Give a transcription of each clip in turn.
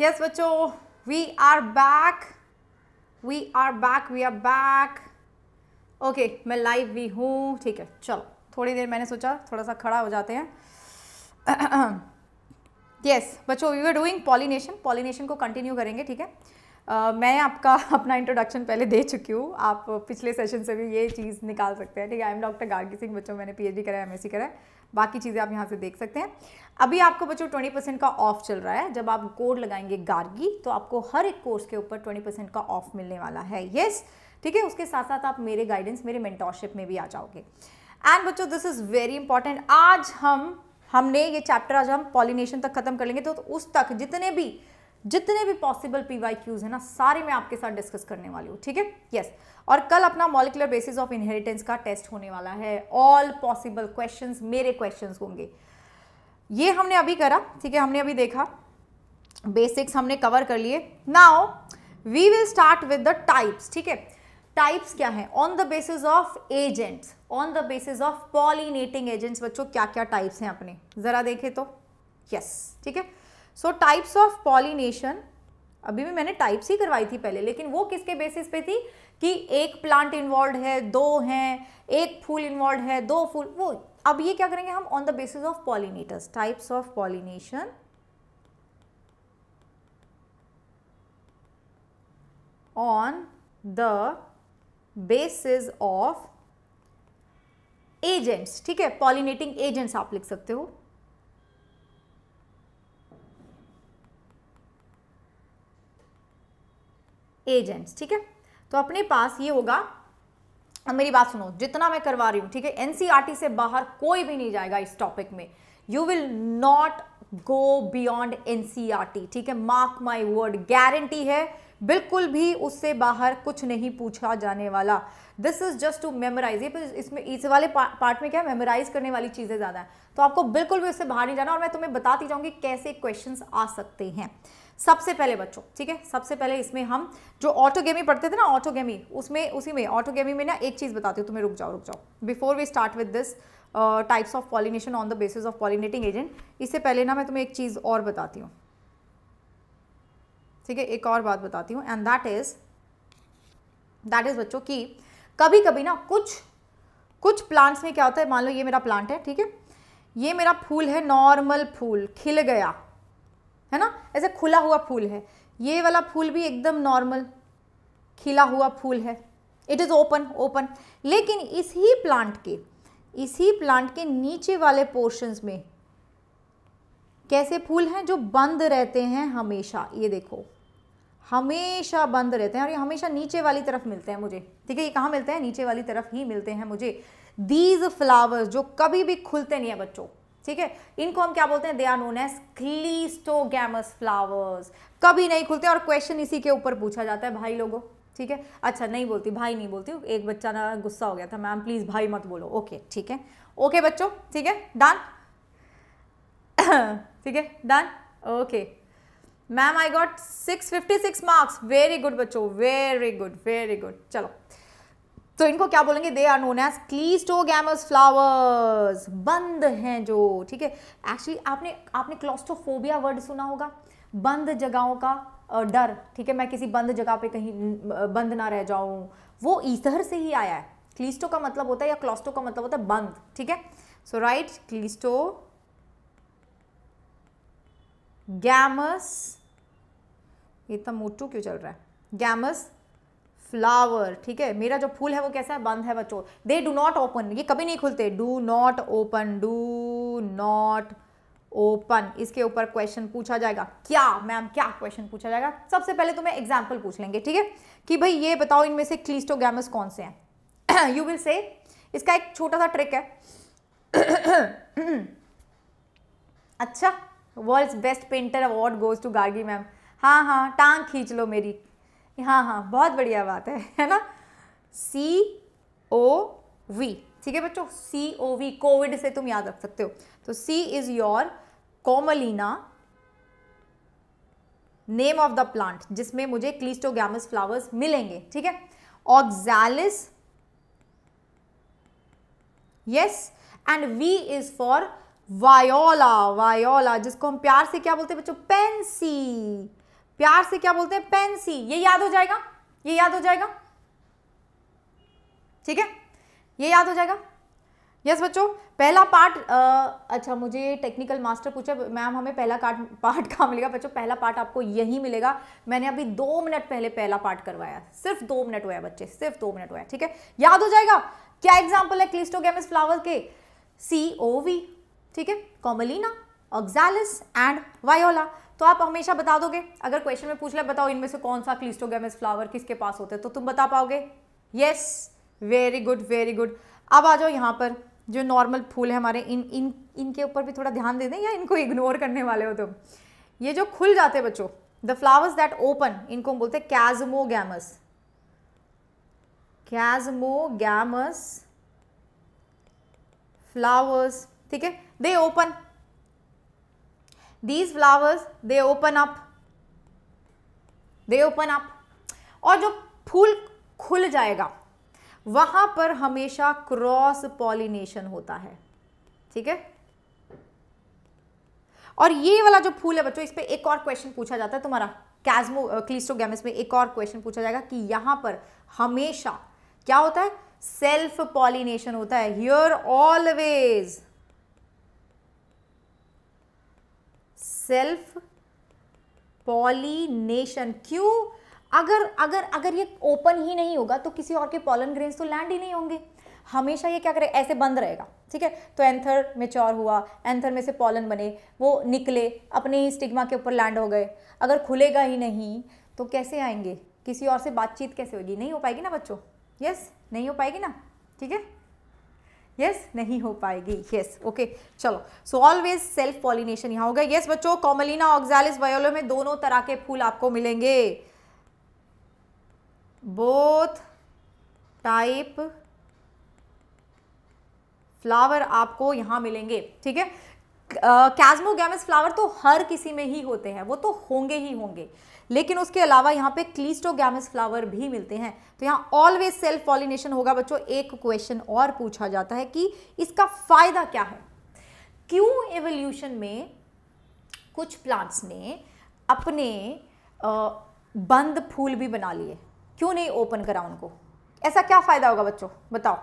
Yes बच्चो we are back we are back we are back okay मैं live भी हूँ ठीक है चलो थोड़ी देर मैंने सोचा थोड़ा सा खड़ा हो जाते हैं यस बच्चो you are doing pollination pollination को कंटिन्यू करेंगे ठीक है uh, मैं आपका अपना इंट्रोडक्शन पहले दे चुकी हूँ आप पिछले सेशन से भी ये चीज़ निकाल सकते हैं ठीक है I am doctor Gargi Singh बच्चों मैंने पीएचडी करा है एमएससी करा है बाकी चीज़ें आप यहाँ से देख सकते हैं अभी आपको बच्चों ट्वेंटी परसेंट का ऑफ चल रहा है जब आप कोड लगाएंगे गार्गी तो आपको हर एक कोर्स के ऊपर ट्वेंटी परसेंट का ऑफ मिलने वाला है येस ठीक है उसके साथ साथ आप मेरे गाइडेंस मेरे मेंटोरशिप में भी आ जाओगे एंड बच्चों दिस इज़ वेरी इंपॉर्टेंट आज हम हमने ये चैप्टर आज हम पॉलिनेशन तक खत्म कर लेंगे तो, तो उस तक जितने भी जितने भी पॉसिबल पी क्यूज है ना सारे मैं आपके साथ डिस्कस करने वाली हूँ ठीक है यस और कल अपना मॉलिकुलर बेसिस ऑफ इनहेरिटेंस का टेस्ट होने वाला है ऑल पॉसिबल क्वेश्चन मेरे क्वेश्चन होंगे ये हमने अभी करा ठीक है हमने अभी देखा बेसिक्स हमने कवर कर लिए now we will start with the types ठीक है टाइप्स क्या है on the basis of agents on the basis of pollinating agents बच्चों क्या क्या टाइप्स हैं अपने ज़रा देखे तो यस yes, ठीक है सो टाइप्स ऑफ पॉलिनेशन अभी भी मैंने टाइप्स ही करवाई थी पहले लेकिन वो किसके बेसिस पे थी कि एक प्लांट इन्वॉल्व है दो हैं एक फूल इन्वॉल्व है दो फूल वो अब ये क्या करेंगे हम on the basis of pollinators types of pollination on the basis of agents ठीक है पॉलिनेटिंग एजेंट्स आप लिख सकते हो एजेंट्स ठीक है तो अपने पास ये होगा अब मेरी बात सुनो जितना मैं करवा रही हूं ठीक है एनसीआरटी e से बाहर कोई भी नहीं जाएगा इस टॉपिक में you will not go beyond NCERT ठीक है मार्क माई वर्ड गारंटी है बिल्कुल भी उससे बाहर कुछ नहीं पूछा जाने वाला this is just to memorise ये इसमें इस वाले पार्ट में क्या है मेमोराइज करने वाली चीज़ें ज़्यादा है तो आपको बिल्कुल भी उससे बाहर नहीं जाना और मैं तुम्हें बताती जाऊंगी कैसे क्वेश्चंस आ सकते हैं सबसे पहले बच्चों ठीक है सबसे पहले इसमें हम जो ऑटोगेमी पढ़ते थे ना ऑटोगेमी उसमें उसी में ऑटोगेमी में ना एक चीज़ बताती हूँ तुम्हें रुक जाओ रुक जाओ before we start with this types of pollination on the basis of pollinating agent इससे पहले ना मैं तुम्हें एक चीज़ और बताती हूँ ठीक है एक और बात बताती हूँ and that is that is बच्चों की कभी कभी ना कुछ कुछ प्लांट्स में क्या होता है मान लो ये मेरा प्लांट है ठीक है ये मेरा फूल है नॉर्मल फूल खिल गया है ना ऐसे खुला हुआ फूल है ये वाला फूल भी एकदम नॉर्मल खिला हुआ फूल है इट इज़ ओपन ओपन लेकिन इस ही प्लांट के इसी प्लांट के नीचे वाले पोर्शंस में कैसे फूल हैं जो बंद रहते हैं हमेशा ये देखो हमेशा बंद रहते हैं और ये हमेशा नीचे वाली तरफ मिलते हैं मुझे ठीक है ये कहाँ मिलते हैं नीचे वाली तरफ ही मिलते हैं मुझे दीज फ्लावर्स जो कभी भी खुलते नहीं है बच्चों ठीक है इनको हम क्या बोलते हैं they are known as cleistogamous flowers कभी नहीं खुलते और क्वेश्चन इसी के ऊपर पूछा जाता है भाई लोगों ठीक है अच्छा नहीं बोलती भाई नहीं बोलती एक बच्चा ना गुस्सा हो गया था मैम प्लीज़ भाई मत बोलो ओके ठीक है ओके बच्चों ठीक है डन ठीक है done okay ma'am I got six fifty six marks very good बच्चों वेरी गुड वेरी गुड चलो तो इनको क्या बोलेंगे they are known as cleistogamous flowers बंद हैं जो ठीक है एक्चुअली आपने आपने क्लॉस्टोफोबिया वर्ड सुना होगा बंद जगहों का डर ठीक है मैं किसी बंद जगह पे कहीं बंद ना रह जाऊं वो ईथर से ही आया है क्लीस्टो का मतलब होता है या क्लॉस्टो का मतलब होता है बंद ठीक है सो राइट क्लीस्टो गैमस ये इतना मोटू क्यों चल रहा है गैमस फ्लावर ठीक है मेरा जो फूल है वो कैसा है बंद है बच्चों दे डू नॉट ओपन ये कभी नहीं खुलते do not open do not open इसके ऊपर क्वेश्चन पूछा जाएगा क्या मैम क्या क्वेश्चन पूछा जाएगा सबसे पहले तुम्हें तो एग्जाम्पल पूछ लेंगे ठीक है कि भाई ये बताओ इनमें से क्लिस्टोग्रामस कौन से हैं यू विल से इसका एक छोटा सा ट्रिक है अच्छा world best painter award goes to Gargi ma'am हाँ हाँ टांग खींच लो मेरी हाँ हाँ बहुत बढ़िया बात है है ना सी ओ वी ठीक है बच्चों सी ओ वी कोविड से तुम याद रख सकते हो तो C is your Commelina name of the plant जिसमें मुझे क्लिस्टोगैमस फ्लावर्स मिलेंगे ठीक है Oxalis yes and V is for Viola Viola जिसको हम प्यार से क्या बोलते हैं बच्चों पेंसी प्यार से क्या बोलते हैं पेंसी ये याद हो जाएगा ये याद हो जाएगा ठीक है ये याद हो जाएगा यस yes, बच्चों पहला पार्ट आ, अच्छा मुझे टेक्निकल मास्टर पूछा मैम हमें पहला कार्ड पार्ट कहाँ मिलेगा बच्चों पहला पार्ट आपको यही मिलेगा मैंने अभी दो मिनट पहले पहला पार्ट करवाया सिर्फ दो मिनट हुआ है बच्चे सिर्फ दो मिनट हुआ है ठीक है याद हो जाएगा क्या एग्जांपल है क्लिस्टोगेमिस फ्लावर के सी ओ वी ठीक है कॉमलिना ऑक्जालिस एंड वायोला तो आप हमेशा बता दोगे अगर क्वेश्चन में पूछ ले बताओ इनमें से कौन सा क्लिस्टोगेमस फ्लावर किसके पास होते तो तुम बता पाओगे yes very good very good अब आ जाओ यहाँ पर जो नॉर्मल फूल है हमारे इन इन इनके ऊपर भी थोड़ा ध्यान दे दें या इनको इग्नोर करने वाले हो तुम ये जो खुल जाते हैं बच्चों द फ्लावर्स दैट ओपन इनको हम बोलते हैं कैजमोगैमस कैजमोगैमस फ्लावर्स ठीक है they open these flowers they open up they open up और जो फूल खुल जाएगा वहां पर हमेशा क्रॉस पॉलिनेशन होता है ठीक है और ये वाला जो फूल है बच्चों इस पर एक और क्वेश्चन पूछा जाता है तुम्हारा कैजमो क्लिस्टोगैमिस uh, में एक और क्वेश्चन पूछा जाएगा कि यहां पर हमेशा क्या होता है सेल्फ पॉलिनेशन होता है हियर ऑलवेज सेल्फ पॉलीनेशन क्यों अगर अगर अगर ये ओपन ही नहीं होगा तो किसी और के पॉलन ग्रेन्स तो लैंड ही नहीं होंगे हमेशा ये क्या करे ऐसे बंद रहेगा ठीक है तो एंथर मेच्योर हुआ एंथर में से पॉलन बने वो निकले अपने ही स्टिग्मा के ऊपर लैंड हो गए अगर खुलेगा ही नहीं तो कैसे आएंगे किसी और से बातचीत कैसे होगी नहीं हो पाएगी ना बच्चों यस नहीं हो पाएगी ना ठीक है यस नहीं हो पाएगी यस ओके चलो सो ऑलवेज सेल्फ पॉलिनेशन यहाँ होगा यस बच्चों कॉमलिना ऑक्जालिस वायोलो में दोनों तरह के फूल आपको मिलेंगे बोथ टाइप फ्लावर आपको यहां मिलेंगे ठीक है कैजमोगेमस uh, फ्लावर तो हर किसी में ही होते हैं वो तो होंगे ही होंगे लेकिन उसके अलावा यहाँ पे क्लीस्टोगैमस फ्लावर भी मिलते हैं तो यहाँ ऑलवेज सेल्फ पॉलिनेशन होगा बच्चों एक क्वेश्चन और पूछा जाता है कि इसका फ़ायदा क्या है क्यों एवोल्यूशन में कुछ प्लांट्स ने अपने बंद फूल भी बना लिए क्यों नहीं ओपन करा उनको ऐसा क्या फ़ायदा होगा बच्चों बताओ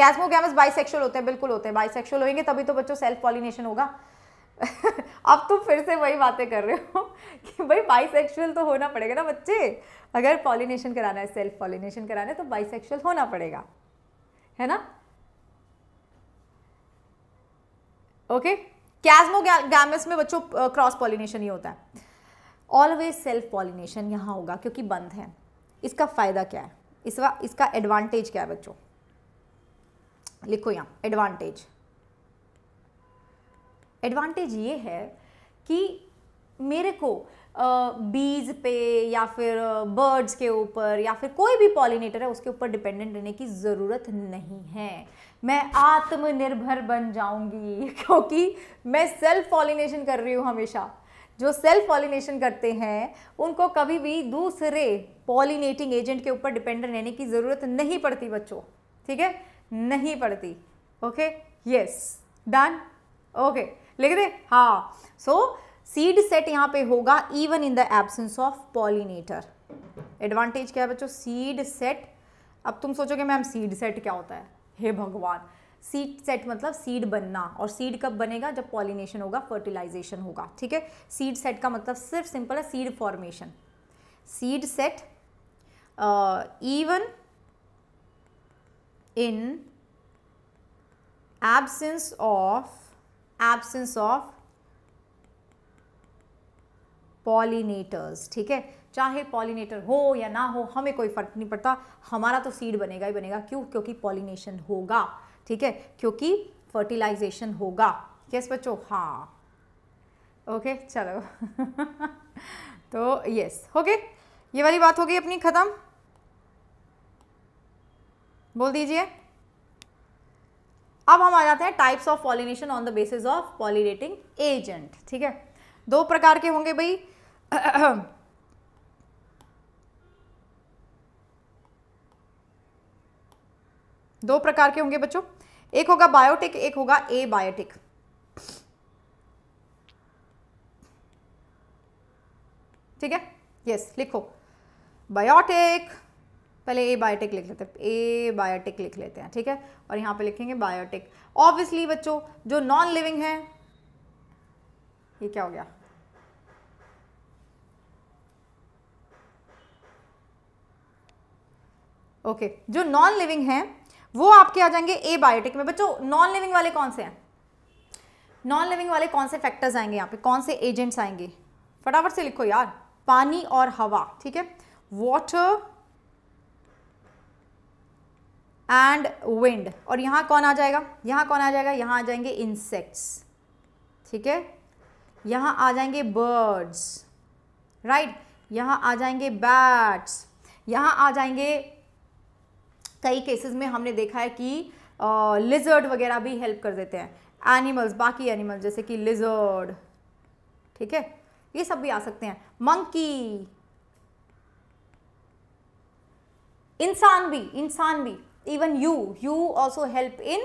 कैस्मोगैमस बाइसेक्शुअल होते हैं बिल्कुल होते हैं बाइसेक्शुअल होंगे तभी तो बच्चों सेल्फ पॉलिनेशन होगा अब तुम फिर से वही बातें कर रहे हो कि भाई बाइसेक्सुअल तो होना पड़ेगा ना बच्चे अगर पॉलिनेशन कराना है सेल्फ पॉलिनेशन कराना है तो बाइसेक्सुअल होना पड़ेगा है ना ओके कैजमो गैमस में बच्चों क्रॉस पॉलिनेशन ही होता है ऑलवेज सेल्फ पॉलिनेशन यहाँ होगा क्योंकि बंद है इसका फ़ायदा क्या है इसका इसका एडवांटेज क्या है बच्चों लिखो यहाँ एडवांटेज एडवांटेज ये है कि मेरे को बीज पे या फिर बर्ड्स के ऊपर या फिर कोई भी पॉलिनेटर है उसके ऊपर डिपेंडेंट रहने की ज़रूरत नहीं है मैं आत्मनिर्भर बन जाऊंगी क्योंकि मैं सेल्फ पॉलिनेशन कर रही हूँ हमेशा जो सेल्फ पॉलिनेशन करते हैं उनको कभी भी दूसरे पॉलिनेटिंग एजेंट के ऊपर डिपेंडेंट रहने की ज़रूरत नहीं पड़ती बच्चों ठीक है नहीं पड़ती ओके यस डन ओके लिख दे हाँ सो सीड सेट यहाँ पे होगा even in the absence of pollinator advantage क्या है बच्चों सीड सेट अब तुम सोचोगे मैम सीड सेट क्या होता है हे भगवान सीड सेट मतलब सीड बनना और सीड कब बनेगा जब पॉलिनेशन होगा फर्टिलाइजेशन होगा ठीक है सीड सेट का मतलब सिर्फ सिंपल है seed formation seed set even in absence of absence of pollinators ठीक है चाहे पॉलिनेटर हो या ना हो हमें कोई फर्क नहीं पड़ता हमारा तो सीड बनेगा ही बनेगा क्यों क्योंकि पॉलिनेशन होगा ठीक है क्योंकि फर्टिलाइजेशन होगा यस बच्चों हाँ ओके okay, चलो तो यस ओके okay, ये वाली बात हो गई अपनी ख़त्म बोल दीजिए अब हम आ जाते हैं types of pollination on the basis of pollinating agent ठीक है दो प्रकार के होंगे भाई दो प्रकार के होंगे बच्चों एक होगा बायोटिक एक होगा ए बायोटिक ठीक है यस लिखो बायोटिक पहले ए बायोटिक लिख लेते हैं ए बायोटिक लिख लेते हैं ठीक है और यहाँ पे लिखेंगे बायोटिक ऑब्वियसली बच्चों जो नॉन लिविंग है ये क्या हो गया ओके okay. जो नॉन लिविंग है वो आपके आ जाएंगे ए बायोटिक में बच्चों नॉन लिविंग वाले कौन से हैं नॉन लिविंग वाले कौन से फैक्टर्स आएंगे यहाँ पे कौन से एजेंट्स आएंगे फटाफट से लिखो यार पानी और हवा ठीक है वाटर एंड विंड और यहाँ कौन आ जाएगा यहाँ कौन आ जाएगा यहाँ आ जाएंगे इंसेक्ट्स ठीक है यहाँ आ जाएंगे बर्ड्स राइट यहाँ आ जाएंगे बैट्स यहाँ आ जाएंगे कई केसेस में हमने देखा है कि लिजर्ड वगैरह भी हेल्प कर देते हैं एनिमल्स बाकी एनिमल्स जैसे कि लिजर्ड ठीक है ये सब भी आ सकते हैं मंकी इंसान भी इंसान भी even you you also help in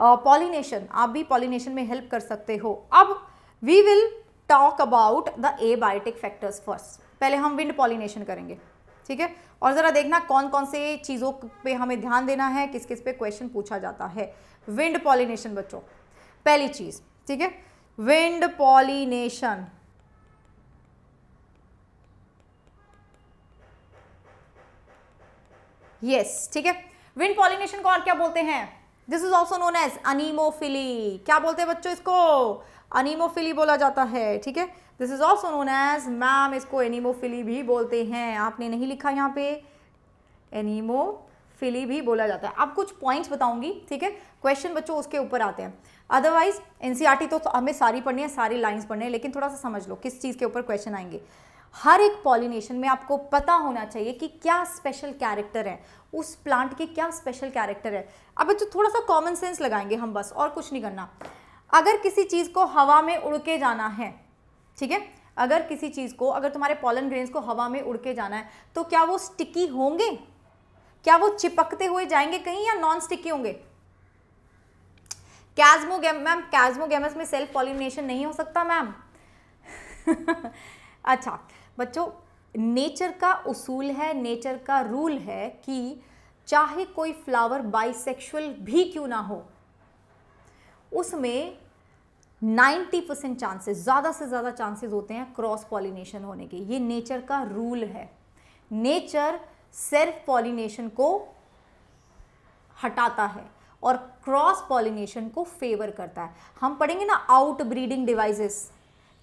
pollination आप भी पॉलिनेशन में हेल्प कर सकते हो अब we will talk about the abiotic factors first पहले हम विंड पॉलिनेशन करेंगे ठीक है और ज़रा देखना कौन कौन से चीज़ों पे हमें ध्यान देना है किस किस पे क्वेश्चन पूछा जाता है विंड पॉलिनेशन बच्चों पहली चीज़ ठीक है विंड पॉलिनेशन यस ठीक है विंड पॉलिनेशन को और क्या बोलते हैं this is also known as anemophily क्या बोलते हैं बच्चों इसको अनिमोफिली बोला जाता है ठीक है this is also known as ma'am इसको एनिमोफिली भी बोलते हैं आपने नहीं लिखा यहाँ पे एनिमो फिली भी बोला जाता है अब कुछ पॉइंट्स बताऊंगी ठीक है क्वेश्चन बच्चों उसके ऊपर आते हैं अदरवाइज एनसीईआरटी e तो हमें सारी पढ़नी है सारी लाइंस पढ़नी है लेकिन थोड़ा सा समझ लो किस चीज़ के ऊपर क्वेश्चन आएंगे हर एक पॉलिनेशन में आपको पता होना चाहिए कि क्या स्पेशल कैरेक्टर है उस प्लांट के क्या स्पेशल कैरेक्टर है अब जो थोड़ा सा कॉमन सेंस लगाएंगे हम बस और कुछ नहीं करना अगर किसी चीज़ को हवा में उड़ के जाना है ठीक है अगर किसी चीज़ को अगर तुम्हारे पॉलन ग्रेन्स को हवा में उड़ के जाना है तो क्या वो स्टिकी होंगे क्या वो चिपकते हुए जाएंगे कहीं या नॉन स्टिकी होंगे कैजमोगेम मैम कैजमोगेमस में सेल्फ पॉलिनेशन नहीं हो सकता मैम अच्छा बच्चों नेचर का उसूल है नेचर का रूल है कि चाहे कोई फ्लावर बाइसेक्सुअल भी क्यों ना हो उसमें 90 परसेंट चांसेस ज़्यादा से ज़्यादा चांसेस होते हैं क्रॉस पॉलिनेशन होने के ये नेचर का रूल है नेचर सेल्फ पॉलिनेशन को हटाता है और क्रॉस पॉलिनेशन को फेवर करता है हम पढ़ेंगे ना आउट ब्रीडिंग डिवाइसेस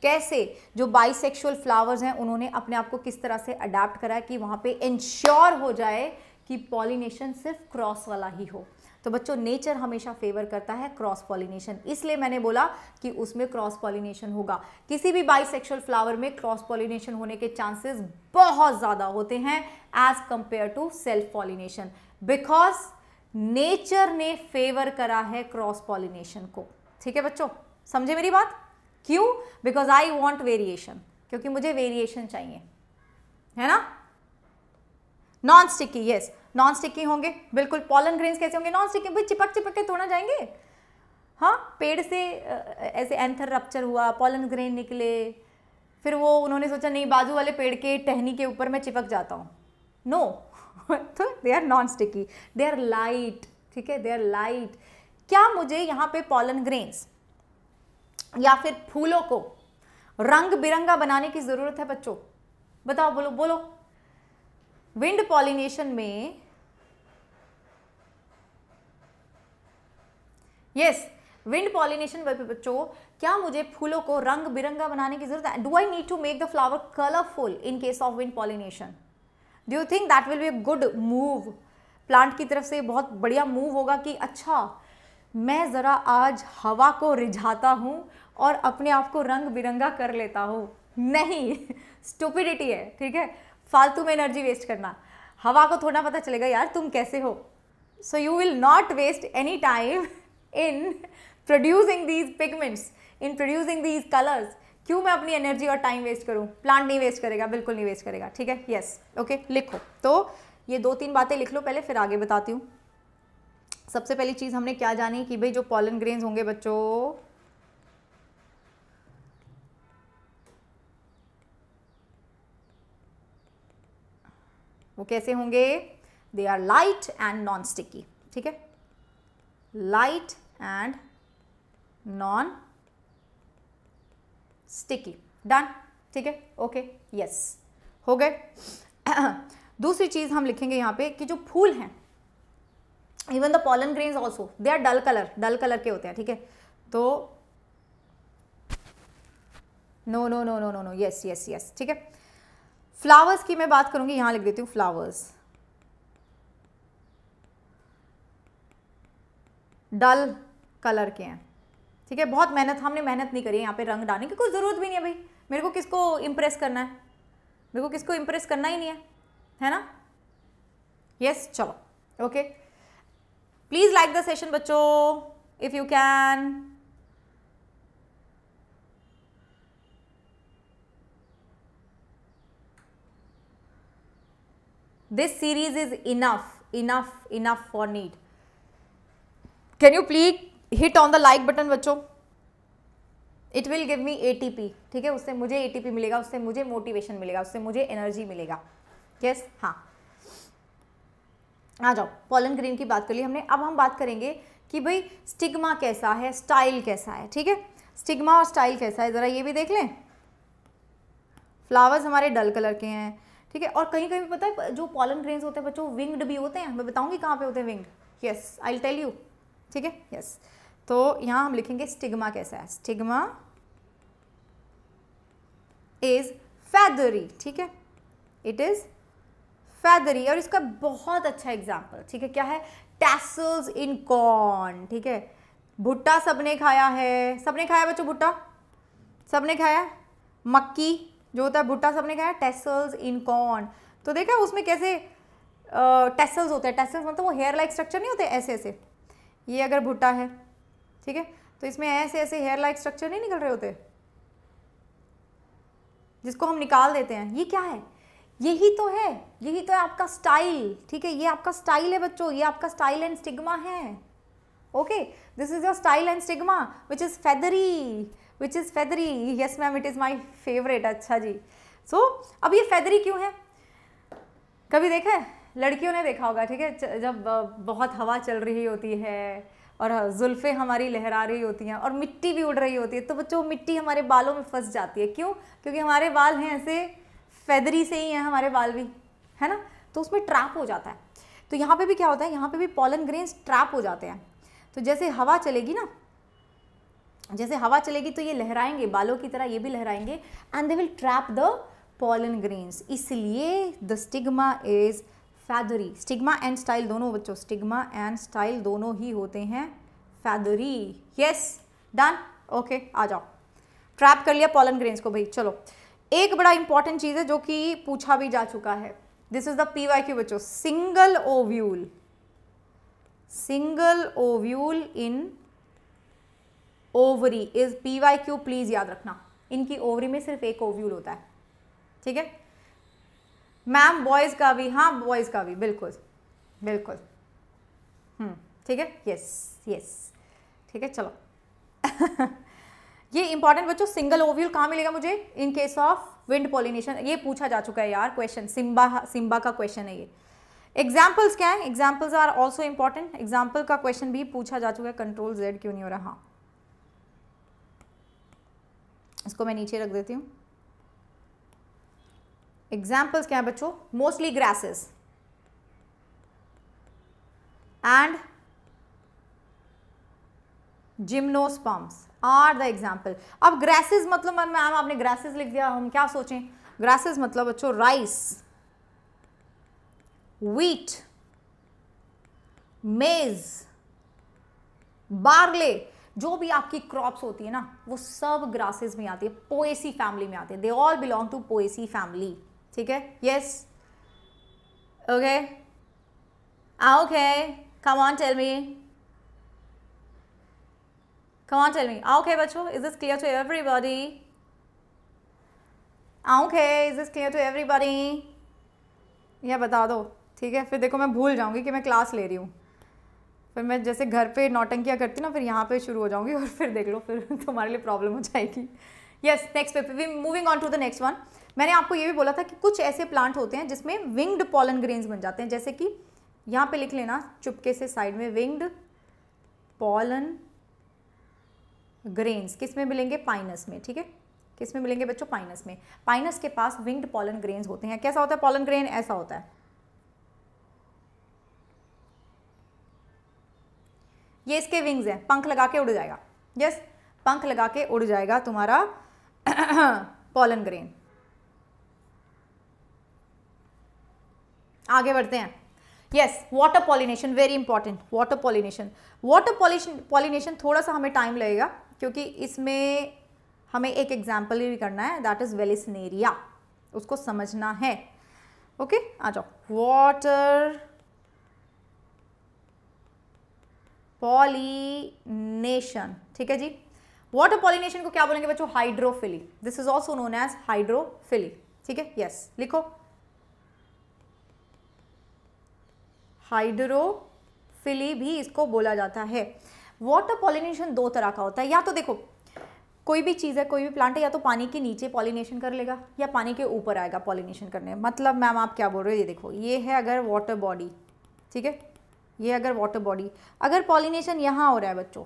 कैसे जो बाइसेक्सुअल फ्लावर्स हैं उन्होंने अपने आप को किस तरह से अडाप्ट करा कि वहाँ पे इंश्योर हो जाए कि पॉलिनेशन सिर्फ क्रॉस वाला ही हो तो बच्चों नेचर हमेशा फेवर करता है क्रॉस पॉलिनेशन इसलिए मैंने बोला कि उसमें क्रॉस पॉलिनेशन होगा किसी भी बाइसेक्सुअल फ्लावर में क्रॉस पॉलिनेशन होने के चांसेस बहुत ज़्यादा होते हैं as compared to self pollination because nature ने फेवर करा है क्रॉस पॉलिनेशन को ठीक है बच्चों समझे मेरी बात क्यों बिकॉज आई वॉन्ट वेरिएशन क्योंकि मुझे वेरिएशन चाहिए है ना non sticky yes non sticky होंगे बिल्कुल पॉलन ग्रेन्स कैसे होंगे नॉन स्टिकी भाई चिपक चिपक के थोड़ा जाएंगे हाँ पेड़ से ऐसे एंथर रप्चर हुआ पॉलन ग्रेन निकले फिर वो उन्होंने सोचा नहीं बाजू वाले पेड़ के टहनी के ऊपर मैं चिपक जाता हूँ नो तो they are non sticky they are light ठीक है दे आर लाइट क्या मुझे यहाँ पे पॉलन ग्रेन्स या फिर फूलों को रंग बिरंगा बनाने की ज़रूरत है बच्चों बताओ बोलो बोलो विंड पॉलिनेशन में यस विंड पॉलिनेशन बच्चों क्या मुझे फूलों को रंग बिरंगा बनाने की जरूरत है do I need to make the flower colourful in case of wind pollination do you think that will be a good move plant की तरफ से बहुत बढ़िया मूव होगा कि अच्छा मैं ज़रा आज हवा को रिझाता हूँ और अपने आप को रंग बिरंगा कर लेता हूँ नहीं स्टूपिडिटी है ठीक है फालतू में एनर्जी वेस्ट करना हवा को थोड़ा पता चलेगा यार तुम कैसे हो so you will not waste any time in producing these pigments in producing these colours क्यों मैं अपनी एनर्जी और टाइम वेस्ट करूँ प्लांट नहीं वेस्ट करेगा बिल्कुल नहीं वेस्ट करेगा ठीक है यस yes. ओके okay, लिखो तो ये दो तीन बातें लिख लो पहले फिर आगे बताती हूँ सबसे पहली चीज़ हमने क्या जानी कि भाई जो पॉलन ग्रेन्स होंगे बच्चों वो कैसे होंगे they are light and non sticky ठीक है light and non sticky done ठीक है ओके यस हो गए दूसरी चीज़ हम लिखेंगे यहां पे कि जो फूल हैं even the pollen grains also they are dull colour dull colour के होते हैं ठीक है तो no no no no no no yes yes yes ठीक है फ्लावर्स की मैं बात करूंगी यहां लिख देती हूँ फ्लावर्स डल कलर के हैं ठीक है बहुत मेहनत हमने मेहनत नहीं करी है यहाँ पे रंग डालने की कोई ज़रूरत भी नहीं है भाई मेरे को किसको इम्प्रेस करना है मेरे को किसको इम्प्रेस करना ही नहीं है है ना यस yes, चलो okay okay. Please like the session बच्चो if you can this series is enough enough enough for need can you please hit on the like button बच्चो it will give me a ठीक है उससे मुझे ए मिलेगा उससे मुझे मोटिवेशन मिलेगा उससे मुझे एनर्जी मिलेगा यस yes? हाँ आ जाओ पॉलन ग्रीन की बात कर ली हमने अब हम बात करेंगे कि भाई स्टिग्मा कैसा है स्टाइल कैसा है ठीक है स्टिग्मा और स्टाइल कैसा है ज़रा ये भी देख लें फ्लावर्स हमारे डल कलर के हैं ठीक है और कहीं कहीं पता है जो पॉलन ग्रेन्स होते हैं बच्चों विंग्ड भी होते हैं मैं बताऊँगी कहाँ पे होते हैं winged yes I tell you ठीक है यस तो यहाँ हम लिखेंगे स्टिग्मा कैसा है स्टिग्मा इज फैदरी ठीक है इट इज़ फैदरी और इसका बहुत अच्छा एग्जाम्पल ठीक है क्या है टैसल्स इन कॉर्न ठीक है भुट्टा सबने खाया है सबने खाया बच्चों भुट्टा सबने खाया मक्की जो होता है भुट्टा सबने खाया टेसल्स इन कॉर्न तो देखा उसमें कैसे टेसल्स होते हैं टेसल्स मतलब वो हेयर लाइक स्ट्रक्चर नहीं होते ऐसे ऐसे ये अगर भुट्टा है ठीक है तो इसमें ऐसे ऐसे हेयर लाइक स्ट्रक्चर नहीं निकल रहे होते जिसको हम निकाल देते हैं ये क्या है यही तो है यही तो है आपका स्टाइल ठीक है ये आपका स्टाइल है बच्चों ये आपका स्टाइल एंड स्टिग्मा है okay this is your style and stigma which is feathery which is feathery yes ma'am it is my favourite अच्छा जी सो so, अब ये फेदरी क्यों है कभी देखा है लड़कियों ने देखा होगा ठीक है जब बहुत हवा चल रही होती है और जुल्फ़े हमारी लहरा रही होती हैं और मिट्टी भी उड़ रही होती है तो बच्चों मिट्टी हमारे बालों में फंस जाती है क्यों क्योंकि हमारे बाल हैं ऐसे फेदरी से ही है हमारे बाल भी है ना तो उसमें ट्रैप हो जाता है तो यहाँ पे भी क्या होता है यहाँ पे भी पॉलन ग्रेन्स ट्रैप हो जाते हैं तो जैसे हवा चलेगी ना जैसे हवा चलेगी तो ये लहराएंगे बालों की तरह ये भी लहराएंगे and they will trap the pollen grains इसलिए the stigma is feathery stigma and style दोनों बच्चों स्टिग्मा एंड स्टाइल दोनों ही होते हैं फैदरी यस डन ओके आ जाओ ट्रैप कर लिया पॉलन ग्रेन्स को भाई चलो एक बड़ा इंपॉर्टेंट चीज़ है जो कि पूछा भी जा चुका है this is the P Y Q बच्चों single ovule single ovule in ovary is P Y Q please याद रखना इनकी ओवरी में सिर्फ एक ओव्यूल होता है ठीक है मैम बॉयज का भी हाँ बॉयज का भी बिल्कुल बिल्कुल हम्म, ठीक है यस यस ठीक है चलो ये इंपॉर्टेंट बच्चों सिंगल ओव्यूल कहाँ मिलेगा मुझे in case of wind pollination ये पूछा जा चुका है यार क्वेश्चन सिम्बा सिम्बा का क्वेश्चन है ये एग्जाम्पल्स क्या है examples are also important example का क्वेश्चन भी पूछा जा चुका है कंट्रोल जेड क्यों नहीं हो रहा हाँ। इसको मैं नीचे रख देती हूँ एग्जाम्पल्स क्या है बच्चों mostly grasses and gymnosperms are the example अब ग्रासेस मतलब मैम आपने ग्रासेस लिख दिया हम क्या सोचें ग्रासेस मतलब बच्चों राइस व्हीट मेज बार्ले जो भी आपकी क्रॉप्स होती है ना वो सब ग्रासेस में आती है पोएसी फैमिली में आती है they all belong to Poaceae family ठीक है yes okay okay come on tell me Come on, tell me. Aukhe okay, bacho, is this clear to everybody? Aukhe, okay, is this clear to everybody? यह बता दो ठीक है फिर देखो मैं भूल जाऊंगी कि मैं क्लास ले रही हूँ फिर मैं जैसे घर पे नौटंकियाँ करती ना फिर यहाँ पे शुरू हो जाऊँगी और फिर देख लो फिर तुम्हारे लिए प्रॉब्लम हो जाएगी yes next paper we moving on to the next one मैंने आपको ये भी बोला था कि कुछ ऐसे प्लांट होते हैं जिसमें विंग्ड पॉलन ग्रेन्स बन जाते हैं जैसे कि यहाँ पे लिख लेना चुपके से साइड में विंग्ड पॉलन ग्रेन्स किस में मिलेंगे पाइनस में ठीक है किस में मिलेंगे बच्चों पाइनस में पाइनस के पास विंग्ड पॉलन ग्रेन्स होते हैं कैसा होता है पॉलन ग्रेन ऐसा होता है ये इसके विंग्स हैं पंख लगा के उड़ जाएगा यस पंख लगा के उड़ जाएगा तुम्हारा पॉलन ग्रेन आगे बढ़ते हैं yes water pollination very important water pollination water pollination थोड़ा सा हमें टाइम लगेगा क्योंकि इसमें हमें एक एग्जाम्पल भी करना है दैट इज़ वेलिसनेरिया उसको समझना है ओके आ जाओ वॉटर पॉलीनेशन ठीक है जी वाटर पॉलीनेशन को क्या बोलेंगे बच्चों hydrophily this is also known as hydrophily ठीक है यस लिखो हाइड्रोफिली भी इसको बोला जाता है वाटर पॉलिनेशन दो तरह का होता है या तो देखो कोई भी चीज़ है कोई भी प्लांट है या तो पानी के नीचे पॉलिनेशन कर लेगा या पानी के ऊपर आएगा पॉलिनेशन करने मतलब मैम आप क्या बोल रहे हो ये देखो ये है अगर वाटर बॉडी ठीक है ये अगर वाटर बॉडी अगर पॉलिनेशन यहाँ हो रहा है बच्चों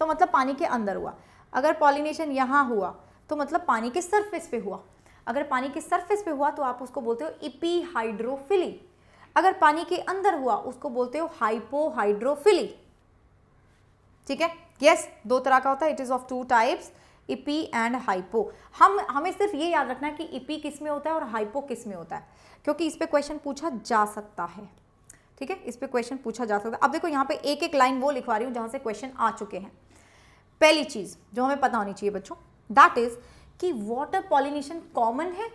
तो मतलब पानी के अंदर हुआ अगर पॉलिनेशन यहाँ हुआ तो मतलब पानी के सरफेस पे हुआ अगर पानी के सरफेस पे हुआ तो आप उसको बोलते हो इपी अगर पानी के अंदर हुआ उसको बोलते हो हाइपोहाइड्रोफिली ठीक है यस दो तरह का होता है it is of two types epi and hypo हम हमें सिर्फ ये याद रखना है कि इपी e किस में होता है और हाइपो किस में होता है क्योंकि इस पर क्वेश्चन पूछा जा सकता है ठीक है इस पर क्वेश्चन पूछा जा सकता है अब देखो यहाँ पे एक एक लाइन वो लिखवा रही हूँ जहाँ से क्वेश्चन आ चुके हैं पहली चीज़ जो हमें पता होनी चाहिए बच्चों दैट इज़ कि वाटर पॉलिनेशन कॉमन है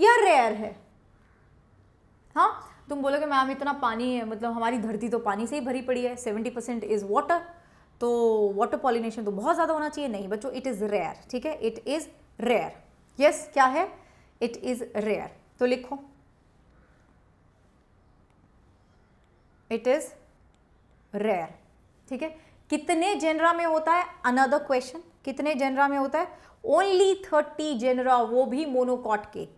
या रेयर है हाँ तुम बोलोगे मैम इतना पानी है मतलब हमारी धरती तो पानी से ही भरी पड़ी है सेवेंटी परसेंट इज़ वाटर तो वाटर पॉलिनेशन तो बहुत ज़्यादा होना चाहिए नहीं बच्चों इट इज़ रेयर ठीक है इट इज़ रेयर यस क्या है इट इज़ रेयर तो लिखो इट इज़ रेयर ठीक है कितने जेनरा में होता है अनदर क्वेश्चन कितने जेनरा में होता है ओनली थर्टी जेनरा वो भी मोनोकॉट के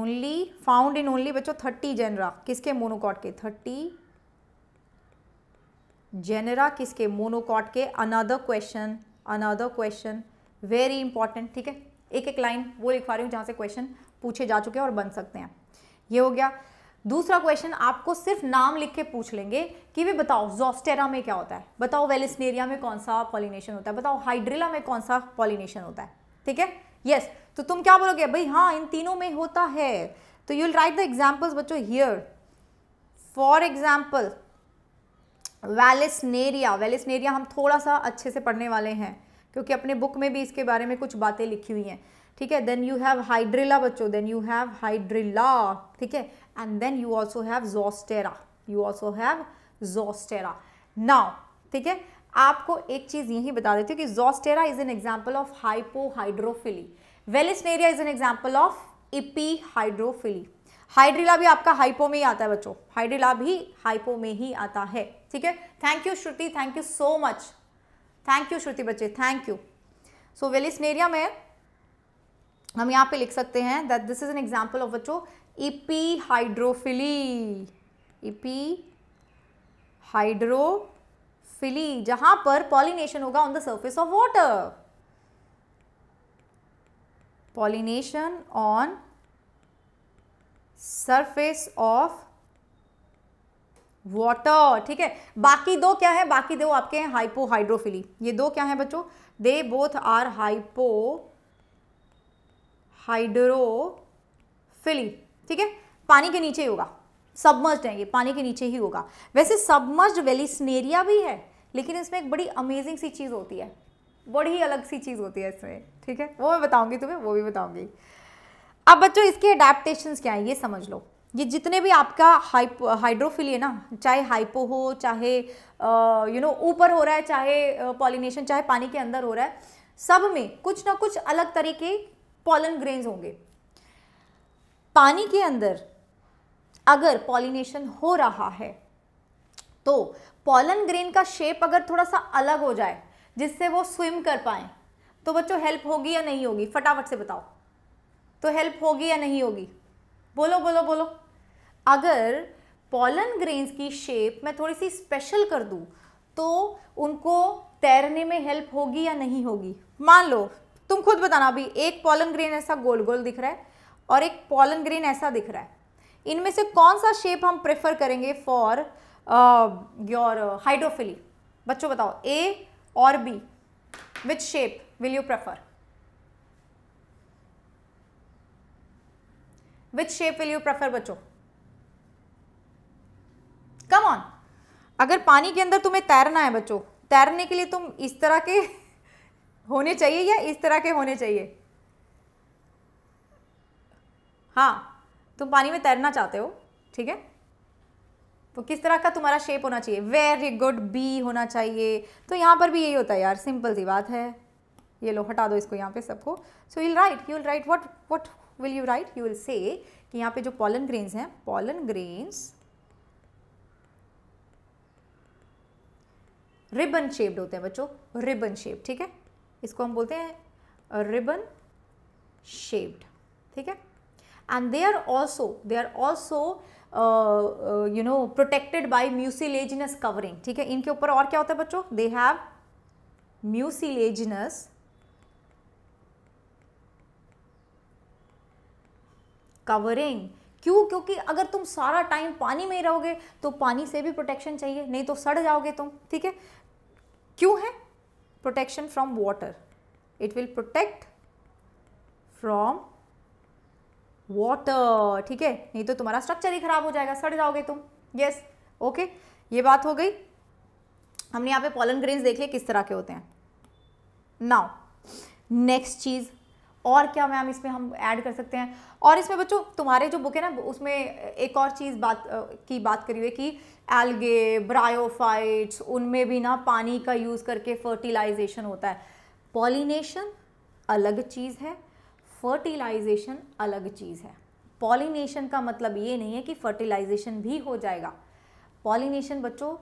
ओनली फाउंड इन ओनली बच्चों थर्टी जेनरा किसके मोनोकॉट के थर्टी जेनेरा किसके मोनोकॉट के another question another question very important ठीक है एक एक लाइन वो लिखवा रही हूँ जहाँ से क्वेश्चन पूछे जा चुके हैं और बन सकते हैं ये हो गया दूसरा क्वेश्चन आपको सिर्फ नाम लिख के पूछ लेंगे कि वे बताओ जोस्टेरा में क्या होता है बताओ वेलिसनेरिया में कौन सा पॉलिनेशन होता है बताओ हाइड्रिला में कौन सा पॉलिनेशन होता है ठीक है यस yes. तो तुम क्या बोलोगे भाई हाँ इन तीनों में होता है तो you will write the examples बच्चों here for example Vallisneria Vallisneria हम थोड़ा सा अच्छे से पढ़ने वाले हैं क्योंकि अपने बुक में भी इसके बारे में कुछ बातें लिखी हुई हैं ठीक है देन यू हैव हाइड्रिला बच्चों देन यू हैव हाइड्रिला ठीक है and then you also have Zostera you also have Zostera now ठीक है आपको एक चीज़ यही बता देती हूँ कि Zostera is an example of hypohydrophily Vallisneria is an example of epihydrophily Hydrilla भी आपका हाइपो में ही आता है बच्चों हाइड्रिला भी हाइपो में ही आता है ठीक है thank you Shruti thank you so much thank you Shruti बच्चे थैंक यू सो नेरिया में हम यहाँ पे लिख सकते हैं that this is an example of बच्चो इपी हाइड्रोफिली इपी हाइड्रोफिली जहां पर पॉलिनेशन होगा on the surface of water pollination on surface of water ठीक है बाकी दो क्या है बाकी दो आपके हैं हाइपोहाइड्रोफिली ये दो क्या है बच्चों they both are hypo hydrophily ठीक है पानी के नीचे ही होगा सबमर्ज है ये पानी के नीचे ही होगा वैसे सबमर्ज वेलिस्नेरिया भी है लेकिन इसमें एक बड़ी अमेजिंग सी चीज़ होती है बड़ी अलग सी चीज़ होती है इसमें ठीक है वो मैं बताऊंगी तुम्हें वो भी बताऊंगी अब बच्चों इसके अडेप्टेशन क्या है ये समझ लो ये जितने भी आपका हाइप हाइड्रोफिली है ना चाहे हाइपो हो चाहे यू नो ऊपर हो रहा है चाहे पॉलिनेशन चाहे पानी के अंदर हो रहा है सब में कुछ ना कुछ अलग तरह के पॉलन ग्रेन्स होंगे पानी के अंदर अगर पॉलिनेशन हो रहा है तो पॉलन ग्रेन का शेप अगर थोड़ा सा अलग हो जाए जिससे वो स्विम कर पाए तो बच्चों हेल्प होगी या नहीं होगी फटाफट से बताओ तो हेल्प होगी या नहीं होगी बोलो बोलो बोलो अगर पॉलन ग्रेन्स की शेप मैं थोड़ी सी स्पेशल कर दूँ तो उनको तैरने में हेल्प होगी या नहीं होगी मान लो तुम खुद बताना अभी एक पॉलन ग्रेन ऐसा गोल गोल दिख रहा है और एक पॉलन ग्रेन ऐसा दिख रहा है इनमें से कौन सा शेप हम प्रेफर करेंगे फॉर योर हाइड्रोफिली बच्चों बताओ ए और B which shape will you prefer which shape will you prefer बच्चों कम ऑन अगर पानी के अंदर तुम्हें तैरना है बच्चों तैरने के लिए तुम इस तरह के होने चाहिए या इस तरह के होने चाहिए हाँ तुम पानी में तैरना चाहते हो ठीक है तो किस तरह का तुम्हारा शेप होना चाहिए वेरी गुड बी होना चाहिए तो यहाँ पर भी यही होता है यार सिंपल सी बात है ये लो हटा दो इसको यहाँ पे सबको so you'll write you'll write what what will you write you will say कि यहाँ पे जो पॉलन grains हैं पॉलन grains रिबन शेप्ड होते हैं बच्चों रिबन शेप ठीक है इसको हम बोलते हैं रिबन शेप्ड ठीक है and they are also they are also you know protected by mucilaginous covering ठीक है इनके ऊपर और क्या होता है बच्चों दे हैव म्यूसिलेजिनस कवरिंग क्यों क्योंकि अगर तुम सारा टाइम पानी में ही रहोगे तो पानी से भी प्रोटेक्शन चाहिए नहीं तो सड़ जाओगे तुम ठीक है क्यों है protection from water it will protect from water ठीक है नहीं तो तुम्हारा स्ट्रक्चर ही खराब हो जाएगा सड़ जाओगे तुम यस yes, ओके okay. ये बात हो गई हमने यहाँ पे पॉलन ग्रेन्स देख लिए किस तरह के होते हैं नाउ नेक्स्ट चीज़ और क्या मैम इसमें हम ऐड कर सकते हैं और इसमें बच्चों तुम्हारे जो बुक है ना उसमें एक और चीज़ बात की बात करी हुई कि एल्गे ब्रायोफाइट्स उनमें भी ना पानी का यूज़ करके फर्टिलाइजेशन होता है पॉलिनेशन अलग चीज़ है फर्टिलाइजेशन अलग चीज़ है पॉलिनेशन का मतलब ये नहीं है कि फर्टिलाइजेशन भी हो जाएगा पॉलिनेशन बच्चों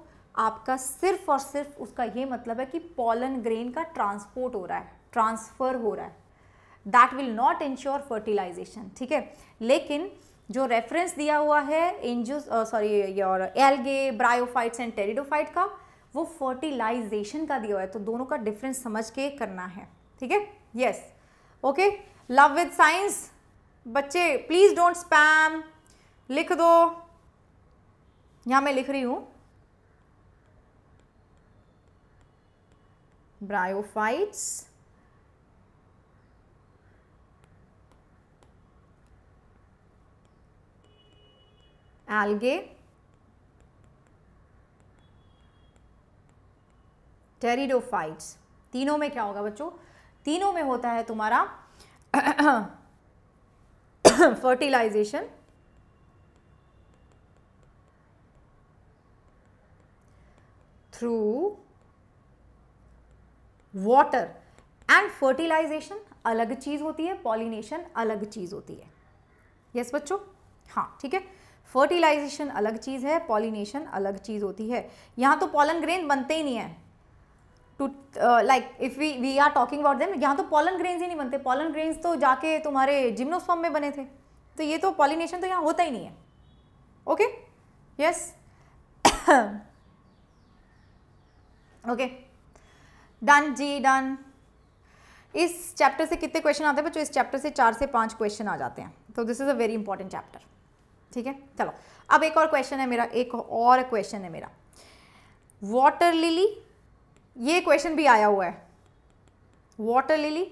आपका सिर्फ और सिर्फ उसका ये मतलब है कि पॉलन ग्रेन का ट्रांसपोर्ट हो रहा है ट्रांसफ़र हो रहा है that will not ensure fertilization ठीक है लेकिन जो रेफरेंस दिया हुआ है इंजूस sorry your algae bryophytes and pteridophyte का वो फर्टिलाइजेशन का दिया हुआ है तो दोनों का डिफरेंस समझ के करना है ठीक है yes okay love with science बच्चे प्लीज़ डोंट स्पैम लिख दो यहां मैं लिख रही हूं ब्रायोफाइट्स algae, टेरिडोफाइट्स तीनों में क्या होगा बच्चों तीनों में होता है तुम्हारा fertilization through water and fertilization अलग चीज़ होती है पॉलिनेशन अलग चीज़ होती है यस yes, बच्चों हाँ ठीक है फर्टिलाइजेशन अलग चीज़ है पॉलिनेशन अलग चीज़ होती है यहाँ तो पॉलन ग्रेन बनते ही नहीं है to like if we we are talking about them यहाँ तो पॉलन ग्रेन्स ही नहीं बनते पॉलन ग्रेन्स तो जाके तुम्हारे जिम्नोस्फॉर्म में बने थे तो ये तो पॉलिनेशन तो यहाँ होता ही नहीं है ओके यस ओके डन जी डन इस चैप्टर से कितने क्वेश्चन आते हैं बच्चों इस चैप्टर से चार से पांच क्वेश्चन आ जाते हैं तो this is a very important chapter ठीक है चलो अब एक और क्वेश्चन है मेरा एक और क्वेश्चन है मेरा वाटर लिली ये क्वेश्चन भी आया हुआ है वाटर लिली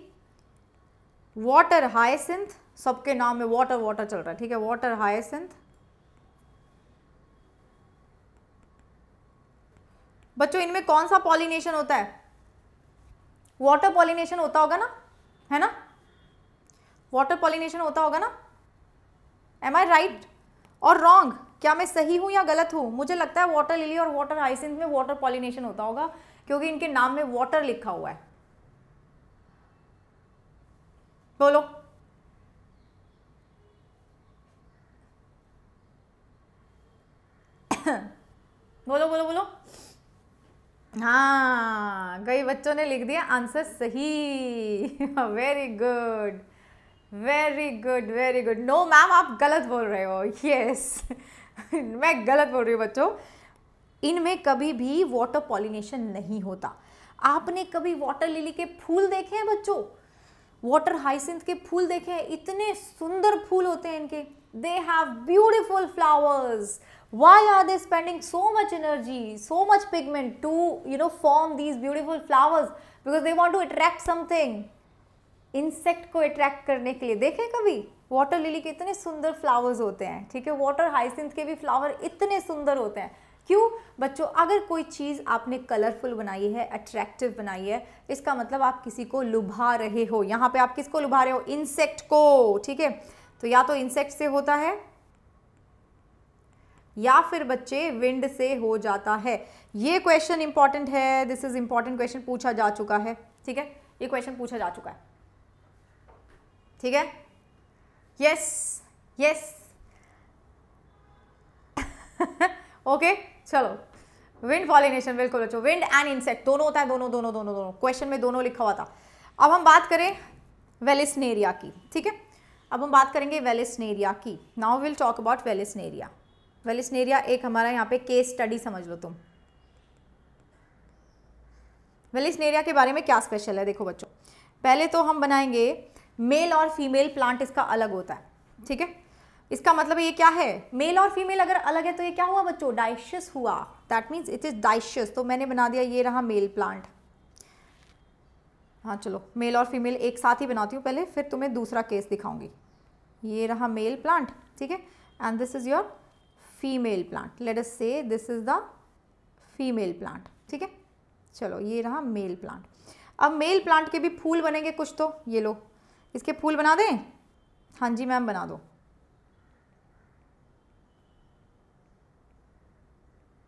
वाटर हाइसिंथ सबके नाम में वाटर वाटर चल रहा है ठीक है वाटर हाइसिंथ बच्चों इनमें कौन सा पॉलिनेशन होता है वाटर पॉलिनेशन होता होगा ना है ना वाटर पॉलिनेशन होता होगा ना एम आई राइट और रॉन्ग क्या मैं सही हूँ या गलत हूँ मुझे लगता है वाटर लिली और वाटर हाइसिंथ में वाटर पॉलिनेशन होता होगा क्योंकि इनके नाम में वाटर लिखा हुआ है बोलो बोलो बोलो बोलो हाँ गई बच्चों ने लिख दिया आंसर सही very good very good very good no ma'am आप गलत बोल रहे हो यस yes. मैं गलत बोल रही हूँ बच्चों इनमें कभी भी वाटर पॉलिनेशन नहीं होता आपने कभी वाटर लिली के फूल देखे हैं बच्चों वाटर हाइसिंथ के फूल देखे हैं इतने सुंदर फूल होते हैं इनके they have beautiful flowers why are they spending so much energy so much pigment to you know form these beautiful flowers because they want to attract something insect को अट्रैक्ट करने के लिए देखें कभी वाटर लिली के इतने सुंदर flowers होते हैं ठीक है वाटर हाइसिंथ के भी फ्लावर इतने सुंदर होते हैं क्यों बच्चों अगर कोई चीज़ आपने कलरफुल बनाई है अट्रैक्टिव बनाई है इसका मतलब आप किसी को लुभा रहे हो यहाँ पे आप किसको लुभा रहे हो इंसेक्ट को ठीक है तो या तो इंसेक्ट से होता है या फिर बच्चे विंड से हो जाता है ये क्वेश्चन इंपॉर्टेंट है दिस इज इंपॉर्टेंट क्वेश्चन पूछा जा चुका है ठीक है ये क्वेश्चन पूछा जा चुका है ठीक है यस यस ओके चलो विंड पॉलिनेशन बिल्कुल अच्छा विंड एंड इंसेक्ट दोनों होता है दोनों दोनों दोनों दोनों क्वेश्चन में दोनों लिखा हुआ था अब हम बात करें वेलिसनेरिया की ठीक है अब हम बात करेंगे वेलिसनेरिया की now will talk about Vallisneria Vallisneria एक हमारा यहाँ पे केस स्टडी समझ लो तुम वेलिसनेरिया के बारे में क्या स्पेशल है देखो बच्चों पहले तो हम बनाएंगे मेल और फीमेल प्लांट इसका अलग होता है ठीक है इसका मतलब ये क्या है मेल और फीमेल अगर अलग है तो ये क्या हुआ बच्चों डाइशियस हुआ that means it is dioecious तो मैंने बना दिया ये रहा मेल प्लांट हाँ चलो मेल और फीमेल एक साथ ही बनाती हूँ पहले फिर तुम्हें दूसरा केस दिखाऊंगी ये रहा मेल प्लांट ठीक है and this is your female plant let us say this is the female plant ठीक है चलो ये रहा मेल प्लांट अब मेल प्लांट के भी फूल बनेंगे कुछ तो ये लो इसके फूल बना दें हाँ जी मैम बना दो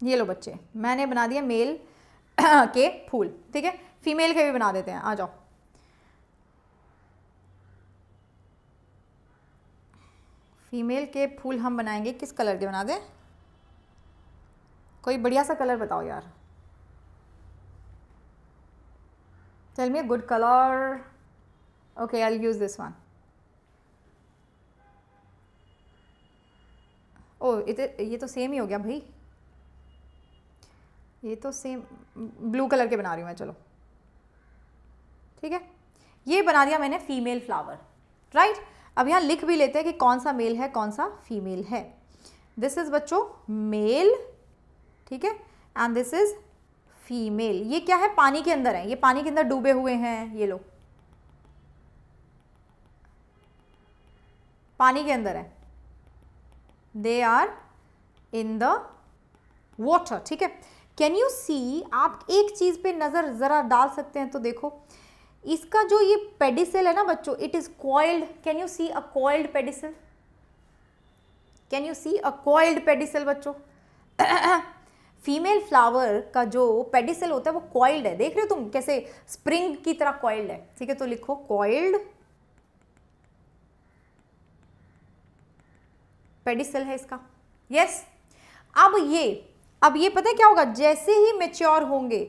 ये लो बच्चे मैंने बना दिया मेल के फूल ठीक है फीमेल के भी बना देते हैं आ जाओ फीमेल के फूल हम बनाएंगे किस कलर के बना दें कोई बढ़िया सा कलर बताओ यार चल मैं good colour Okay, I'll use this one. Oh oh, इत ये तो सेम ही हो गया भाई ये तो सेम ब्लू कलर के बना रही हूँ मैं चलो ठीक है ये बना दिया मैंने फीमेल फ्लावर राइट अब यहाँ लिख भी लेते हैं कि कौन सा मेल है कौन सा फीमेल है दिस इज़ बच्चों मेल ठीक है एंड दिस इज़ फीमेल ये क्या है पानी के अंदर है ये पानी के अंदर डूबे हुए हैं ये लोग पानी के अंदर है they are in the water ठीक है कैन यू सी आप एक चीज़ पे नज़र ज़रा डाल सकते हैं तो देखो इसका जो ये पेडिसल है ना बच्चों it is coiled can you see a coiled pedicel can you see a coiled pedicel बच्चों फीमेल फ्लावर का जो पेडिसल होता है वो कॉइल्ड है देख रहे हो तुम कैसे स्प्रिंग की तरह कॉइल्ड है ठीक है तो लिखो कॉइल्ड पेडिसल है इसका यस अब ये अब ये पता है क्या होगा जैसे ही मेच्योर होंगे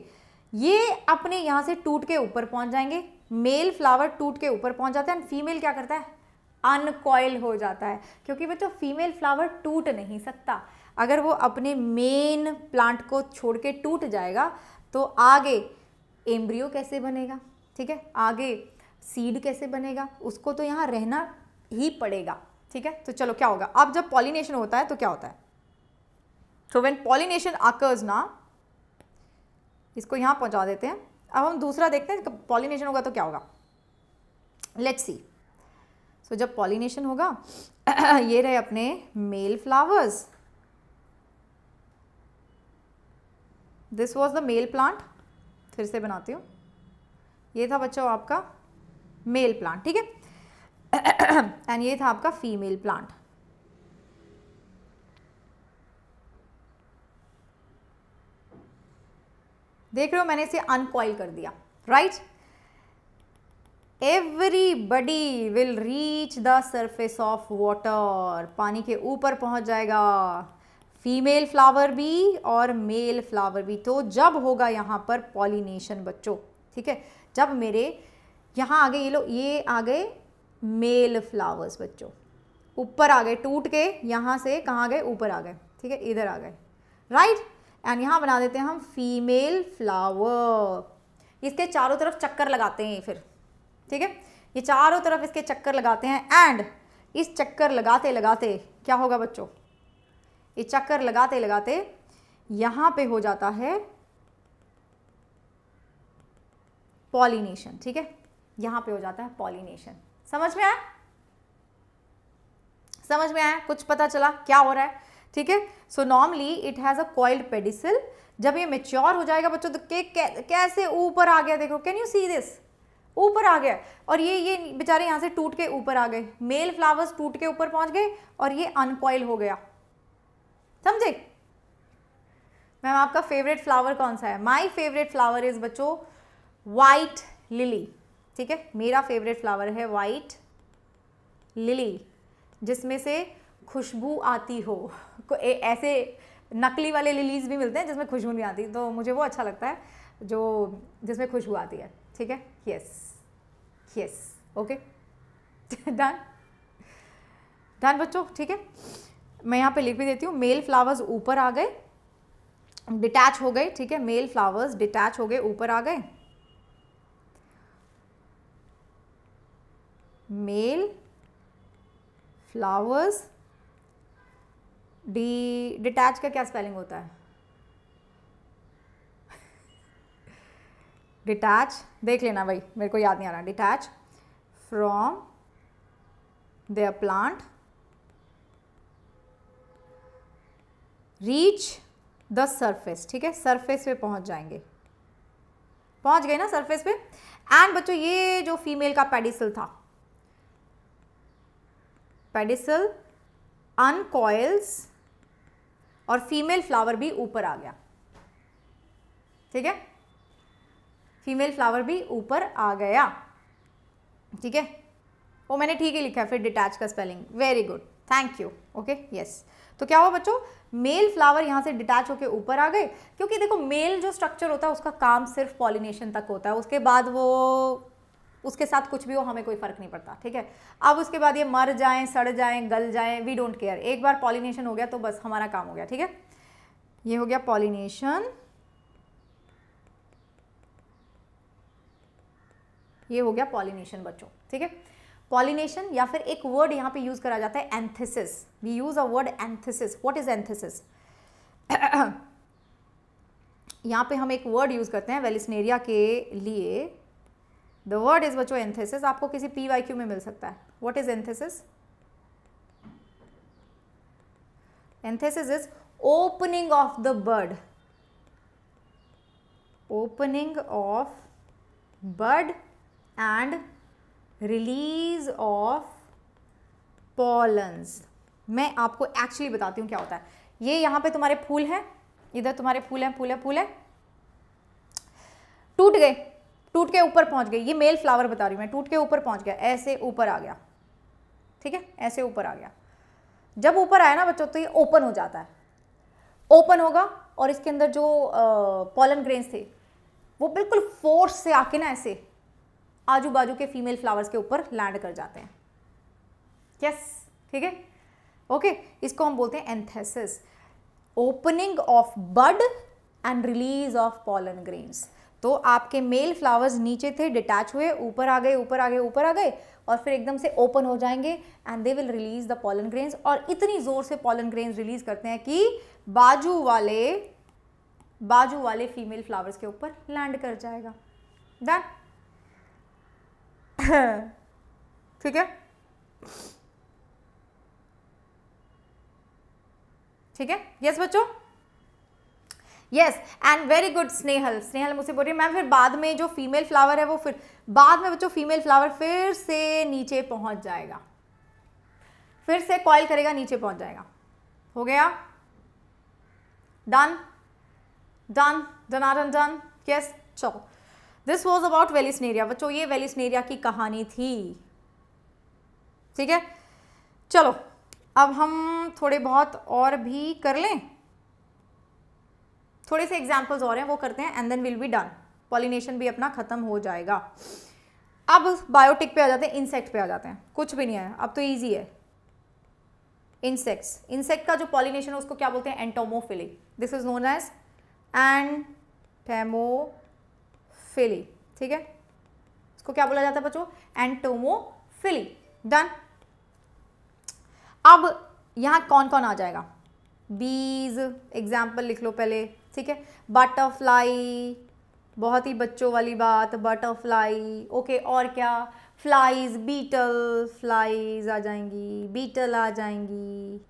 ये अपने यहाँ से टूट के ऊपर पहुँच जाएंगे मेल फ्लावर टूट के ऊपर पहुँच जाता है एंड फीमेल क्या करता है अनकॉयल हो जाता है क्योंकि बच्चों फीमेल फ्लावर टूट नहीं सकता अगर वो अपने मेन प्लांट को छोड़ के टूट जाएगा तो आगे एम्ब्रियो कैसे बनेगा ठीक है आगे सीड कैसे बनेगा उसको तो यहाँ रहना ही पड़ेगा ठीक है तो चलो क्या होगा अब जब पॉलिनेशन होता है तो क्या होता है तो वेन पॉलिनेशन आकर्स ना इसको यहाँ पहुँचा देते हैं अब हम दूसरा देखते हैं पॉलिनेशन होगा तो क्या होगा लेट्स सी सो जब पॉलिनेशन होगा ये रहे अपने male flowers this was the male plant फिर से बनाती हूँ ये था बच्चों आपका मेल प्लांट ठीक है एंड ये था आपका फीमेल प्लांट देख रहे हो मैंने इसे अनकॉइल कर दिया right everybody will reach the surface of water पानी के ऊपर पहुंच जाएगा फीमेल फ्लावर भी और मेल फ्लावर भी तो जब होगा यहाँ पर पॉलिनेशन बच्चों ठीक है जब मेरे यहाँ आ गए ये लोग ये आ गए मेल फ्लावर्स बच्चों ऊपर आ गए टूट के यहाँ से कहाँ गए ऊपर आ गए ठीक है इधर आ गए राइट एंड यहाँ बना देते हैं हम फीमेल फ्लावर इसके चारों तरफ चक्कर लगाते हैं फिर ठीक है ये चारों तरफ इसके चक्कर लगाते हैं एंड इस चक्कर लगाते लगाते क्या होगा बच्चों ये चक्कर लगाते लगाते यहाँ पे हो जाता है पॉलिनेशन ठीक है यहाँ पे हो जाता है पॉलिनेशन समझ में आया समझ में आया कुछ पता चला क्या हो रहा है ठीक है so normally it has a coiled pedicel जब ये मेच्योर हो जाएगा बच्चों तो कैसे ऊपर आ गया देखो कैन यू सी दिस ऊपर आ गया और ये ये बेचारे यहां से टूट के ऊपर आ गए मेल फ्लावर्स टूट के ऊपर पहुंच गए और ये अनकॉइल हो गया समझे मैम आपका फेवरेट फ्लावर कौन सा है माई फेवरेट फ्लावर इज़ बच्चों वाइट लिली ठीक है मेरा फेवरेट फ्लावर है वाइट लिली जिसमें से खुशबू आती हो को ए, ऐसे नकली वाले लिलीज भी मिलते हैं जिसमें खुशबू नहीं आती तो मुझे वो अच्छा लगता है जो जिसमें खुशबू आती है ठीक है yes yes okay done done बच्चों ठीक है मैं यहाँ पे लिख भी देती हूँ मेल फ्लावर्स ऊपर आ गए डिटैच हो गए ठीक है मेल फ्लावर्स डिटैच हो गए ऊपर आ गए male flowers डी डिटैच का क्या स्पेलिंग होता है डिटैच देख लेना भाई मेरे को याद नहीं आ रहा detach from their plant reach the surface ठीक है सर्फेस पे पहुंच जाएंगे पहुंच गए ना सर्फेस पे एंड बच्चों ये जो फीमेल का पेडिसल था पेडिसल अनकॉयल्स और फीमेल फ्लावर भी ऊपर आ गया ठीक है फीमेल फ्लावर भी ऊपर आ गया ठीक है वो मैंने ठीक ही लिखा है फिर डिटैच का spelling very good thank you okay yes तो क्या हुआ बच्चों मेल फ्लावर यहाँ से डिटैच होकर ऊपर आ गए क्योंकि देखो मेल जो स्ट्रक्चर होता है उसका काम सिर्फ पॉलिनेशन तक होता है उसके बाद वो उसके साथ कुछ भी हो हमें कोई फ़र्क नहीं पड़ता ठीक है अब उसके बाद ये मर जाए सड़ जाए गल जाए वी डोंट केयर एक बार पॉलिनेशन हो गया तो बस हमारा काम हो गया ठीक है ये हो गया पॉलिनेशन ये हो गया पॉलिनेशन बच्चों ठीक है पॉलिनेशन या फिर एक वर्ड यहां पे यूज़ करा जाता है anthesis we use a word anthesis what is anthesis यहां पे हम एक वर्ड यूज़ करते हैं वेलिसनेरिया के लिए द वर्ड इज बच्चों एंथेसिस आपको किसी पी वाई क्यू में मिल सकता है what is anthesis anthesis is opening of the bird opening of bird and release of pollens मैं आपको एक्चुअली बताती हूँ क्या होता है ये यहाँ पे तुम्हारे फूल हैं इधर तुम्हारे फूल हैं फूल हैं फूल हैं टूट गए टूट के ऊपर पहुंच गई ये मेल फ्लावर बता रही हूँ मैं टूट के ऊपर पहुंच गया ऐसे ऊपर आ गया ठीक है ऐसे ऊपर आ गया जब ऊपर आया ना बच्चों तो ये ओपन हो जाता है ओपन होगा और इसके अंदर जो पॉलन ग्रेन्स थे वो बिल्कुल फोर्स से आके ना ऐसे आजू बाजू के फीमेल फ्लावर्स के ऊपर लैंड कर जाते हैं यस ठीक है ओके इसको हम बोलते हैं anthesis opening of bud and release of pollen grains तो आपके मेल फ्लावर्स नीचे थे डिटैच हुए ऊपर आ गए ऊपर आ गए ऊपर आ गए और फिर एकदम से ओपन हो जाएंगे and they will release the pollen grains और इतनी ज़ोर से पॉलन ग्रेन्स रिलीज करते हैं कि बाजू वाले बाजू वाले फीमेल फ्लावर्स के ऊपर लैंड कर जाएगा डन ठीक है ठीक है यस बच्चों yes and very good Snehal Snehal मुझसे बोल रही है मैम फिर बाद में जो फीमेल फ्लावर है वो फिर बाद में बच्चों फीमेल फ्लावर फिर से नीचे पहुंच जाएगा फिर से कॉइल करेगा नीचे पहुंच जाएगा हो गया done done done are done yes चलो दिस वॉज अबाउट वेलिसनेरिया बच्चों ये वेलिसनेरिया की कहानी थी ठीक है चलो अब हम थोड़े बहुत और भी कर लें थोड़े से एग्जाम्पल्स और हैं वो करते हैं and then will be done pollination भी अपना ख़त्म हो जाएगा अब बायोटिक पे आ जाते हैं इंसेक्ट पे आ जाते हैं कुछ भी नहीं है अब तो ईजी है इंसेक्ट्स इंसेक्ट का जो पॉलिनेशन है उसको क्या बोलते हैं entomophily this is known as entomophily ठीक है इसको क्या बोला जाता है बच्चों एंटोमोफिली डन अब यहां कौन कौन आ जाएगा बीज एग्जाम्पल लिख लो पहले ठीक है बटरफ्लाई बहुत ही बच्चों वाली बात बटरफ्लाई ओके और क्या फ्लाइज बीटल फ्लाइज आ जाएंगी बीटल आ जाएंगी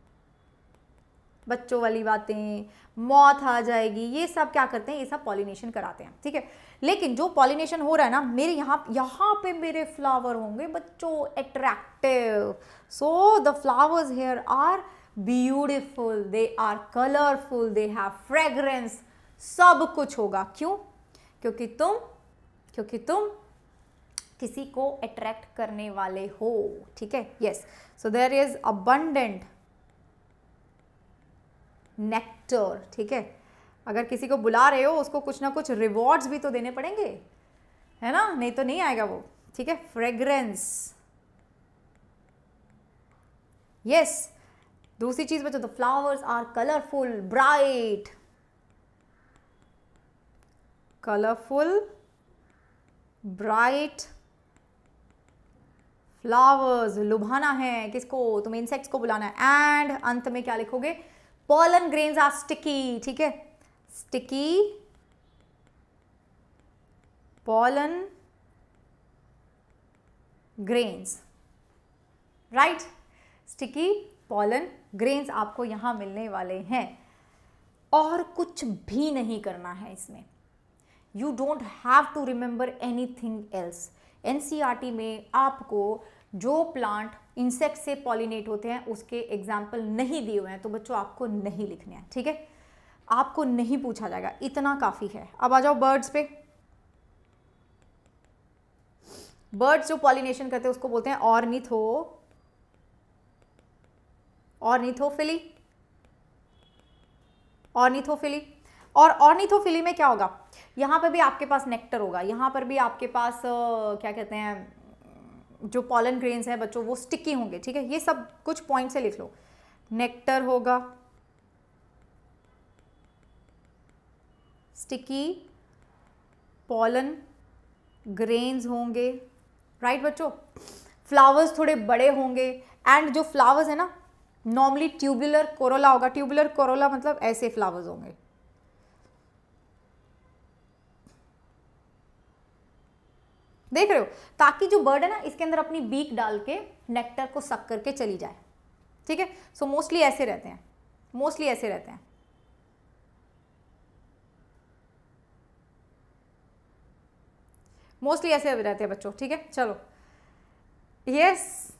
बच्चों वाली बातें मौत आ जाएगी ये सब क्या करते हैं ये सब पॉलिनेशन कराते हैं ठीक है लेकिन जो पॉलिनेशन हो रहा है ना मेरे यहाँ यहाँ पे मेरे फ्लावर होंगे बच्चों attractive so the flowers here are beautiful they are colourful they have fragrance सब कुछ होगा क्यों क्योंकि तुम क्योंकि तुम किसी को अट्रैक्ट करने वाले हो ठीक है yes so there is abundant nectar ठीक है अगर किसी को बुला रहे हो उसको कुछ ना कुछ रिवॉर्ड्स भी तो देने पड़ेंगे है ना नहीं तो नहीं आएगा वो ठीक है फ्रेगरेंस यस yes. दूसरी चीज़ बच्चों the flowers are colourful bright colourful bright flowers लुभाना है किसको तुम्हें इंसेक्ट्स को बुलाना है एंड अंत में क्या लिखोगे पॉलन ग्रेन्स आर स्टिकी ठीक है sticky pollen grains right sticky pollen grains आपको यहाँ मिलने वाले हैं और कुछ भी नहीं करना है इसमें you don't have to remember anything else एन में आपको जो प्लांट इंसेक्ट से पॉलिनेट होते हैं उसके एग्जाम्पल नहीं दिए हुए हैं तो बच्चों आपको नहीं लिखने हैं ठीक है आपको नहीं पूछा जाएगा इतना काफ़ी है अब आ जाओ बर्ड्स पे बर्ड्स जो पॉलिनेशन करते हैं उसको बोलते हैं ऑर्निथो ऑर्निथोफिली ऑर्निथोफिली और ऑर्निथोफिली में क्या होगा यहाँ पर भी आपके पास नेक्टर होगा यहाँ पर भी आपके पास क्या कहते हैं जो पॉलन ग्रेन्स हैं बच्चों वो स्टिकी होंगे ठीक है ये सब कुछ पॉइंट से लिख लो नेक्टर होगा स्टिकी पॉलन ग्रेन्स होंगे राइट बच्चों फ्लावर्स थोड़े बड़े होंगे एंड जो फ्लावर्स है ना नॉर्मली ट्यूबुलर कोरोला होगा ट्यूबुलर कोरोला मतलब ऐसे फ्लावर्स होंगे देख रहे हो ताकि जो बर्ड है ना इसके अंदर अपनी बीक डाल के नेक्टर को सक करके चली जाए ठीक है सो मोस्टली ऐसे रहते हैं मोस्टली ऐसे रहते हैं मोस्टली ऐसे रहते हैं बच्चों ठीक है चलो यस yes.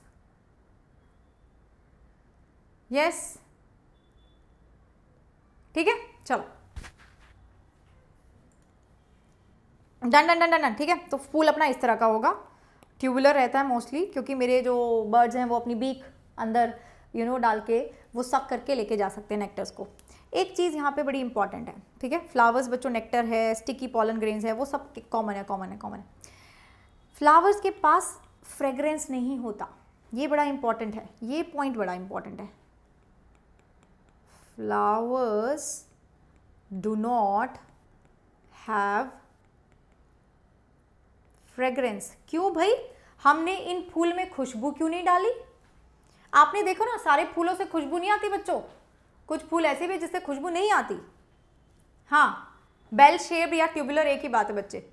यस ठीक है चलो done done done done done ठीक है तो फूल अपना इस तरह का होगा ट्यूबुलर रहता है मोस्टली क्योंकि मेरे जो बर्ड्स हैं वो अपनी बीक अंदर यू you नो know, डाल के वो सक करके लेके जा सकते हैं नेक्टर्स को एक चीज़ यहाँ पे बड़ी इंपॉर्टेंट है ठीक है फ्लावर्स बच्चों नेक्टर है स्टिकी पॉलन ग्रेन्स है वो सब कॉमन है कॉमन है कॉमन है फ्लावर्स के पास फ्रेगरेंस नहीं होता ये बड़ा इंपॉर्टेंट है ये पॉइंट बड़ा इंपॉर्टेंट है flowers do not have fragrance क्यों भाई हमने इन फूल में खुशबू क्यों नहीं डाली आपने देखो ना सारे फूलों से खुशबू नहीं आती बच्चों कुछ फूल ऐसे भी जिससे खुशबू नहीं आती हाँ बेल शेप या ट्यूबुलर एक ही बात है बच्चे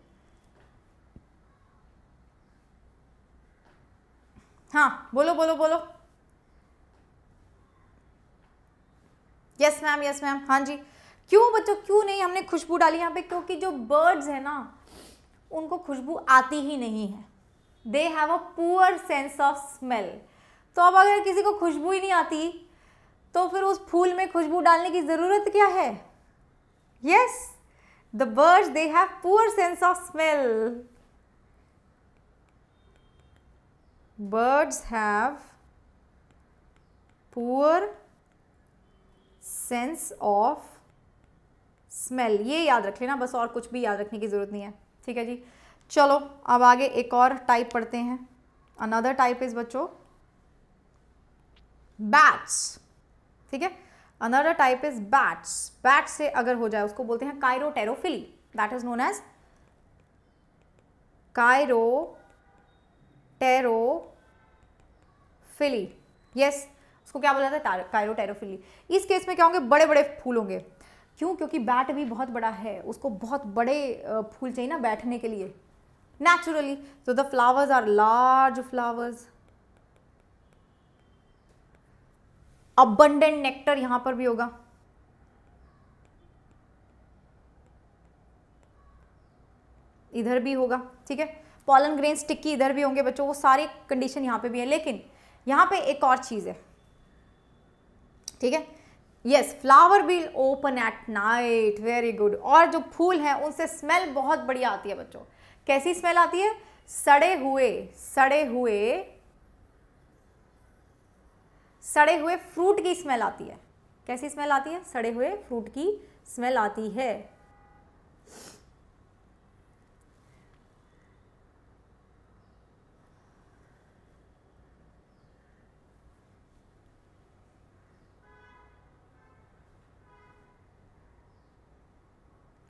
हाँ बोलो बोलो बोलो यस मैम यस मैम हाँ जी क्यों बच्चों क्यों नहीं हमने खुशबू डाली यहाँ पे क्योंकि जो बर्ड्स हैं ना उनको खुशबू आती ही नहीं है they have a poor sense of smell तो अब अगर किसी को खुशबू ही नहीं आती तो फिर उस फूल में खुशबू डालने की ज़रूरत क्या है yes the birds they have poor sense of smell birds have poor sense of smell ये याद रख लेना बस और कुछ भी याद रखने की ज़रूरत नहीं है ठीक है जी चलो अब आगे एक और टाइप पढ़ते हैं अनदर टाइप इज़ बच्चों बैट्स ठीक है another type is bats bats से अगर हो जाए उसको बोलते हैं chiropterophily that is known as chiropterophily yes उसको क्या बोला जाता है कायरोटेरोफिली इस केस में क्या होंगे बड़े बड़े फूल होंगे क्यों क्योंकि बैट भी बहुत बड़ा है उसको बहुत बड़े फूल चाहिए ना बैठने के लिए naturally so the flowers are large flowers abundant nectar यहां पर भी होगा इधर भी होगा ठीक है पॉलन ग्रेन स्टिक्की इधर भी होंगे बच्चों वो सारे कंडीशन यहां पे भी है लेकिन यहां पे एक और चीज़ है ठीक है yes flower will open at night very good और जो फूल हैं उनसे स्मेल बहुत बढ़िया आती है बच्चों कैसी स्मेल आती है सड़े हुए सड़े हुए सड़े हुए फ्रूट की स्मेल आती है कैसी स्मेल आती है सड़े हुए फ्रूट की स्मेल आती है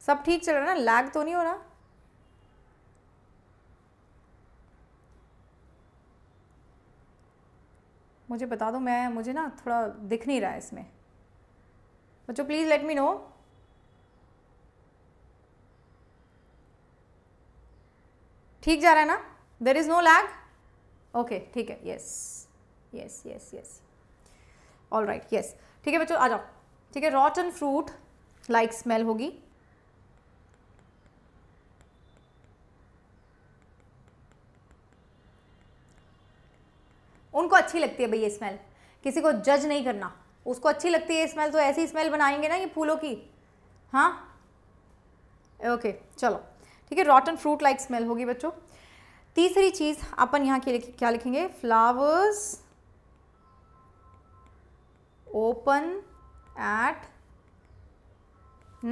सब ठीक चल रहा है ना लैग तो नहीं हो रहा मुझे बता दो मैं मुझे ना थोड़ा दिख नहीं रहा है इसमें बच्चों प्लीज़ लेट मी नो ठीक जा रहा है ना there is no lag okay ठीक है yes yes yes yes all right yes ठीक है बच्चों आ जाओ ठीक है रॉटन फ्रूट लाइक स्मेल होगी उनको अच्छी लगती है भैया स्मेल किसी को जज नहीं करना उसको अच्छी लगती है स्मेल तो ऐसी स्मेल बनाएंगे ना ये फूलों की हाँ ओके चलो ठीक है रॉटन फ्रूट लाइक स्मेल होगी बच्चों तीसरी चीज़ अपन यहाँ के लिखे, क्या लिखेंगे फ्लावर्स ओपन एट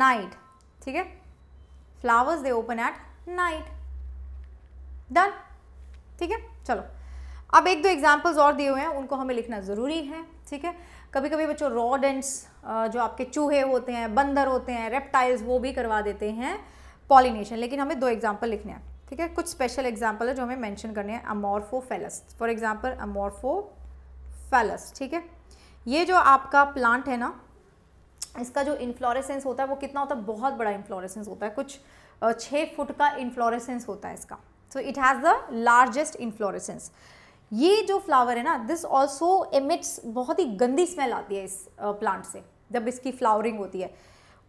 नाइट ठीक है flowers they open at night done ठीक है चलो अब एक दो एग्जाम्पल्स और दिए हुए हैं उनको हमें लिखना ज़रूरी है ठीक है कभी कभी बच्चों रॉडेंट्स जो आपके चूहे होते हैं बंदर होते हैं रेप्टाइल्स वो भी करवा देते हैं पॉलिनेशन लेकिन हमें दो एग्जाम्पल लिखने हैं ठीक है कुछ स्पेशल एग्जाम्पल है जो हमें मैंशन करने हैं फेलस फॉर एग्जाम्पल फेलस ठीक है ये जो आपका प्लांट है ना इसका जो इन्फ्लोरेसेंस होता है वो कितना होता है बहुत बड़ा इन्फ्लोरेसेंस होता है कुछ छः फुट का इन्फ्लोरेसेंस होता है इसका so it has the largest inflorescence ये जो फ्लावर है ना दिस ऑल्सो एमिट्स बहुत ही गंदी स्मेल आती है इस प्लांट से जब इसकी फ्लावरिंग होती है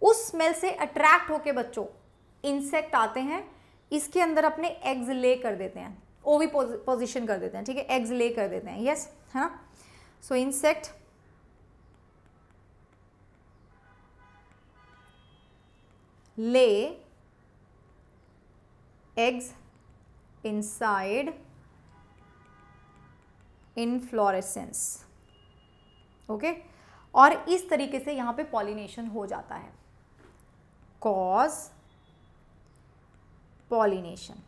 उस स्मेल से अट्रैक्ट होके बच्चों इंसेक्ट आते हैं इसके अंदर अपने एग्ज ले कर देते हैं ओवी पोजिशन कर देते हैं ठीक है एग्ज ले कर देते हैं यस है ना so insect lay eggs inside inflorescence okay और इस तरीके से यहां पे पॉलिनेशन हो जाता है कॉज पॉलिनेशन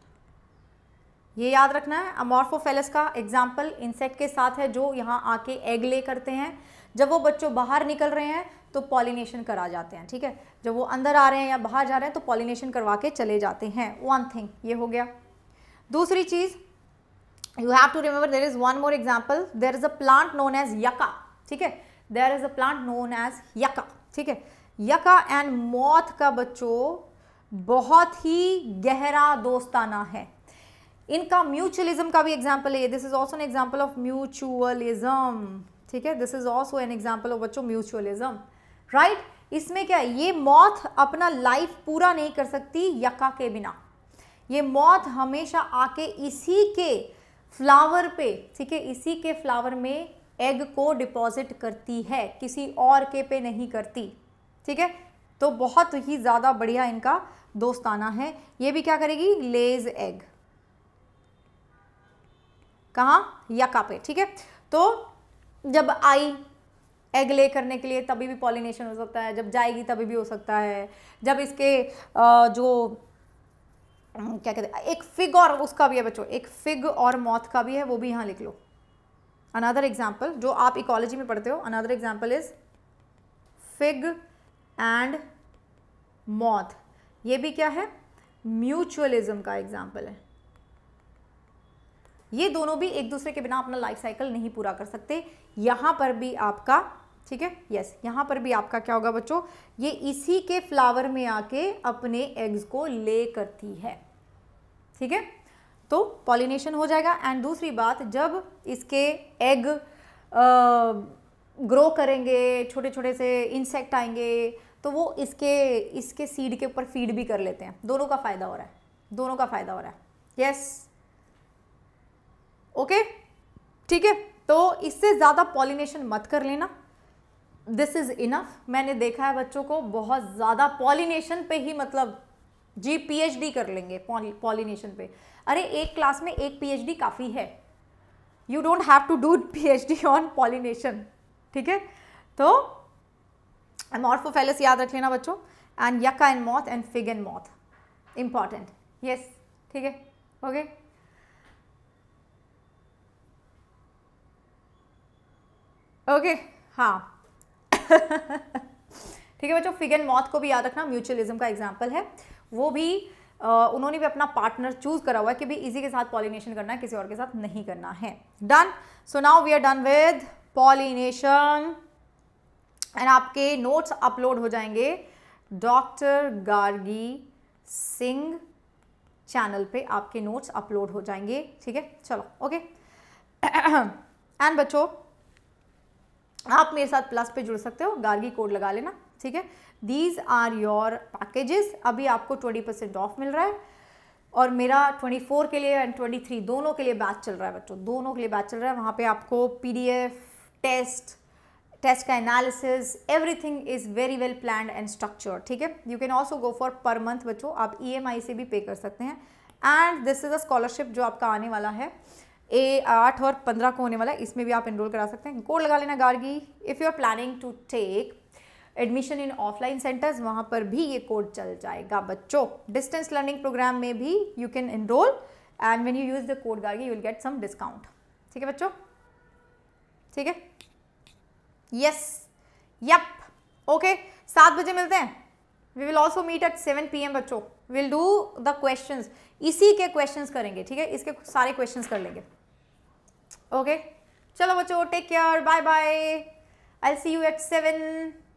ये याद रखना है अमॉर्फोफेलस का एग्जाम्पल इंसेक्ट के साथ है जो यहां आके एग ले करते हैं जब वो बच्चों बाहर निकल रहे हैं तो पॉलिनेशन करा जाते हैं ठीक है जब वो अंदर आ रहे हैं या बाहर जा रहे हैं तो पॉलिनेशन करवा के चले जाते हैं वन थिंग ये हो गया दूसरी चीज़ you have to remember there is one more example there is a plant known as yucca ठीक है there is a plant known as yucca ठीक है यका एंड मौत का बच्चों बहुत ही गहरा दोस्ताना है इनका म्यूचुअलिज्म का भी एग्जाम्पल है this is also an example of mutualism ठीक है this is also an example of बच्चों म्यूचुअलिज्म राइट इसमें क्या है ये मौत अपना लाइफ पूरा नहीं कर सकती यका के बिना ये मौत हमेशा आके इसी के फ्लावर पे ठीक है इसी के फ्लावर में एग को डिपॉजिट करती है किसी और के पे नहीं करती ठीक है तो बहुत ही ज़्यादा बढ़िया इनका दोस्ताना है ये भी क्या करेगी लेज एग कहाँ यका पे ठीक है तो जब आई एग ले करने के लिए तभी भी पॉलिनेशन हो सकता है जब जाएगी तभी भी हो सकता है जब इसके जो क्या कहते हैं एक फिग और उसका भी है बच्चों एक फिग और मौत का भी है वो भी यहाँ लिख लो अनदर एग्जाम्पल जो आप इकोलॉजी में पढ़ते हो another example is fig and moth ये भी क्या है म्यूचुअलिज्म का एग्जाम्पल है ये दोनों भी एक दूसरे के बिना अपना लाइफ साइकिल नहीं पूरा कर सकते यहां पर भी आपका ठीक है यस यहाँ पर भी आपका क्या होगा बच्चों ये इसी के फ्लावर में आके अपने एग्स को ले करती है ठीक है तो पॉलिनेशन हो जाएगा एंड दूसरी बात जब इसके एग ग्रो करेंगे छोटे छोटे से इंसेक्ट आएंगे तो वो इसके इसके सीड के ऊपर फीड भी कर लेते हैं दोनों का फ़ायदा हो रहा है दोनों का फ़ायदा हो रहा है यस ओके ठीक है तो इससे ज़्यादा पॉलिनेशन मत कर लेना दिस इज़ इनफ मैंने देखा है बच्चों को बहुत ज़्यादा पॉलिनेशन पे ही मतलब जी पीएचडी कर लेंगे पॉलिनेशन पे अरे एक क्लास में एक पीएचडी काफ़ी है you don't have to do PhD on pollination ठीक है तो मॉर्फोफेलस याद रख लेना बच्चों and yucca and moth and fig and moth important yes ठीक है ओके ओके हाँ ठीक है बच्चों एंड मौत को भी याद रखना म्यूचुअलिज्म का एग्जाम्पल है वो भी आ, उन्होंने भी अपना पार्टनर चूज करा हुआ है कि भी इसी के साथ पॉलिनेशन करना है किसी और के साथ नहीं करना है done so now we are done with pollination and आपके नोट्स अपलोड हो जाएंगे डॉक्टर गार्गी सिंह चैनल पे आपके नोट्स अपलोड हो जाएंगे ठीक है चलो ओके एंड बच्चों आप मेरे साथ प्लस पे जुड़ सकते हो गार्गी कोड लगा लेना ठीक है दीज आर योर पैकेजेस अभी आपको ट्वेंटी परसेंट ऑफ मिल रहा है और मेरा ट्वेंटी फोर के लिए एंड ट्वेंटी थ्री दोनों के लिए बैच चल रहा है बच्चों दोनों के लिए बैच चल रहा है वहाँ पे आपको एफ टेस्ट टेस्ट का analysis everything is very well plan and structure ठीक है you can also go for per month बच्चों आप ई e से भी पे कर सकते हैं and this is a scholarship जो आपका आने वाला है ए आठ और पंद्रह को होने वाला है इसमें भी आप इनरोल करा सकते हैं कोड लगा लेना Gargi if you are planning to take admission in offline centres वहाँ पर भी ये कोड चल जाएगा बच्चों डिस्टेंस लर्निंग प्रोग्राम में भी you can enrol and when you use the code Gargi you will get some discount ठीक है बच्चों ठीक है यस यप ओके सात बजे मिलते हैं we will also meet at seven P M बच्चों विल डू द क्वेश्चन इसी के क्वेश्चन करेंगे ठीक है इसके सारे क्वेश्चन कर लेंगे ओके okay? चलो बच्चों take care bye bye I see you at seven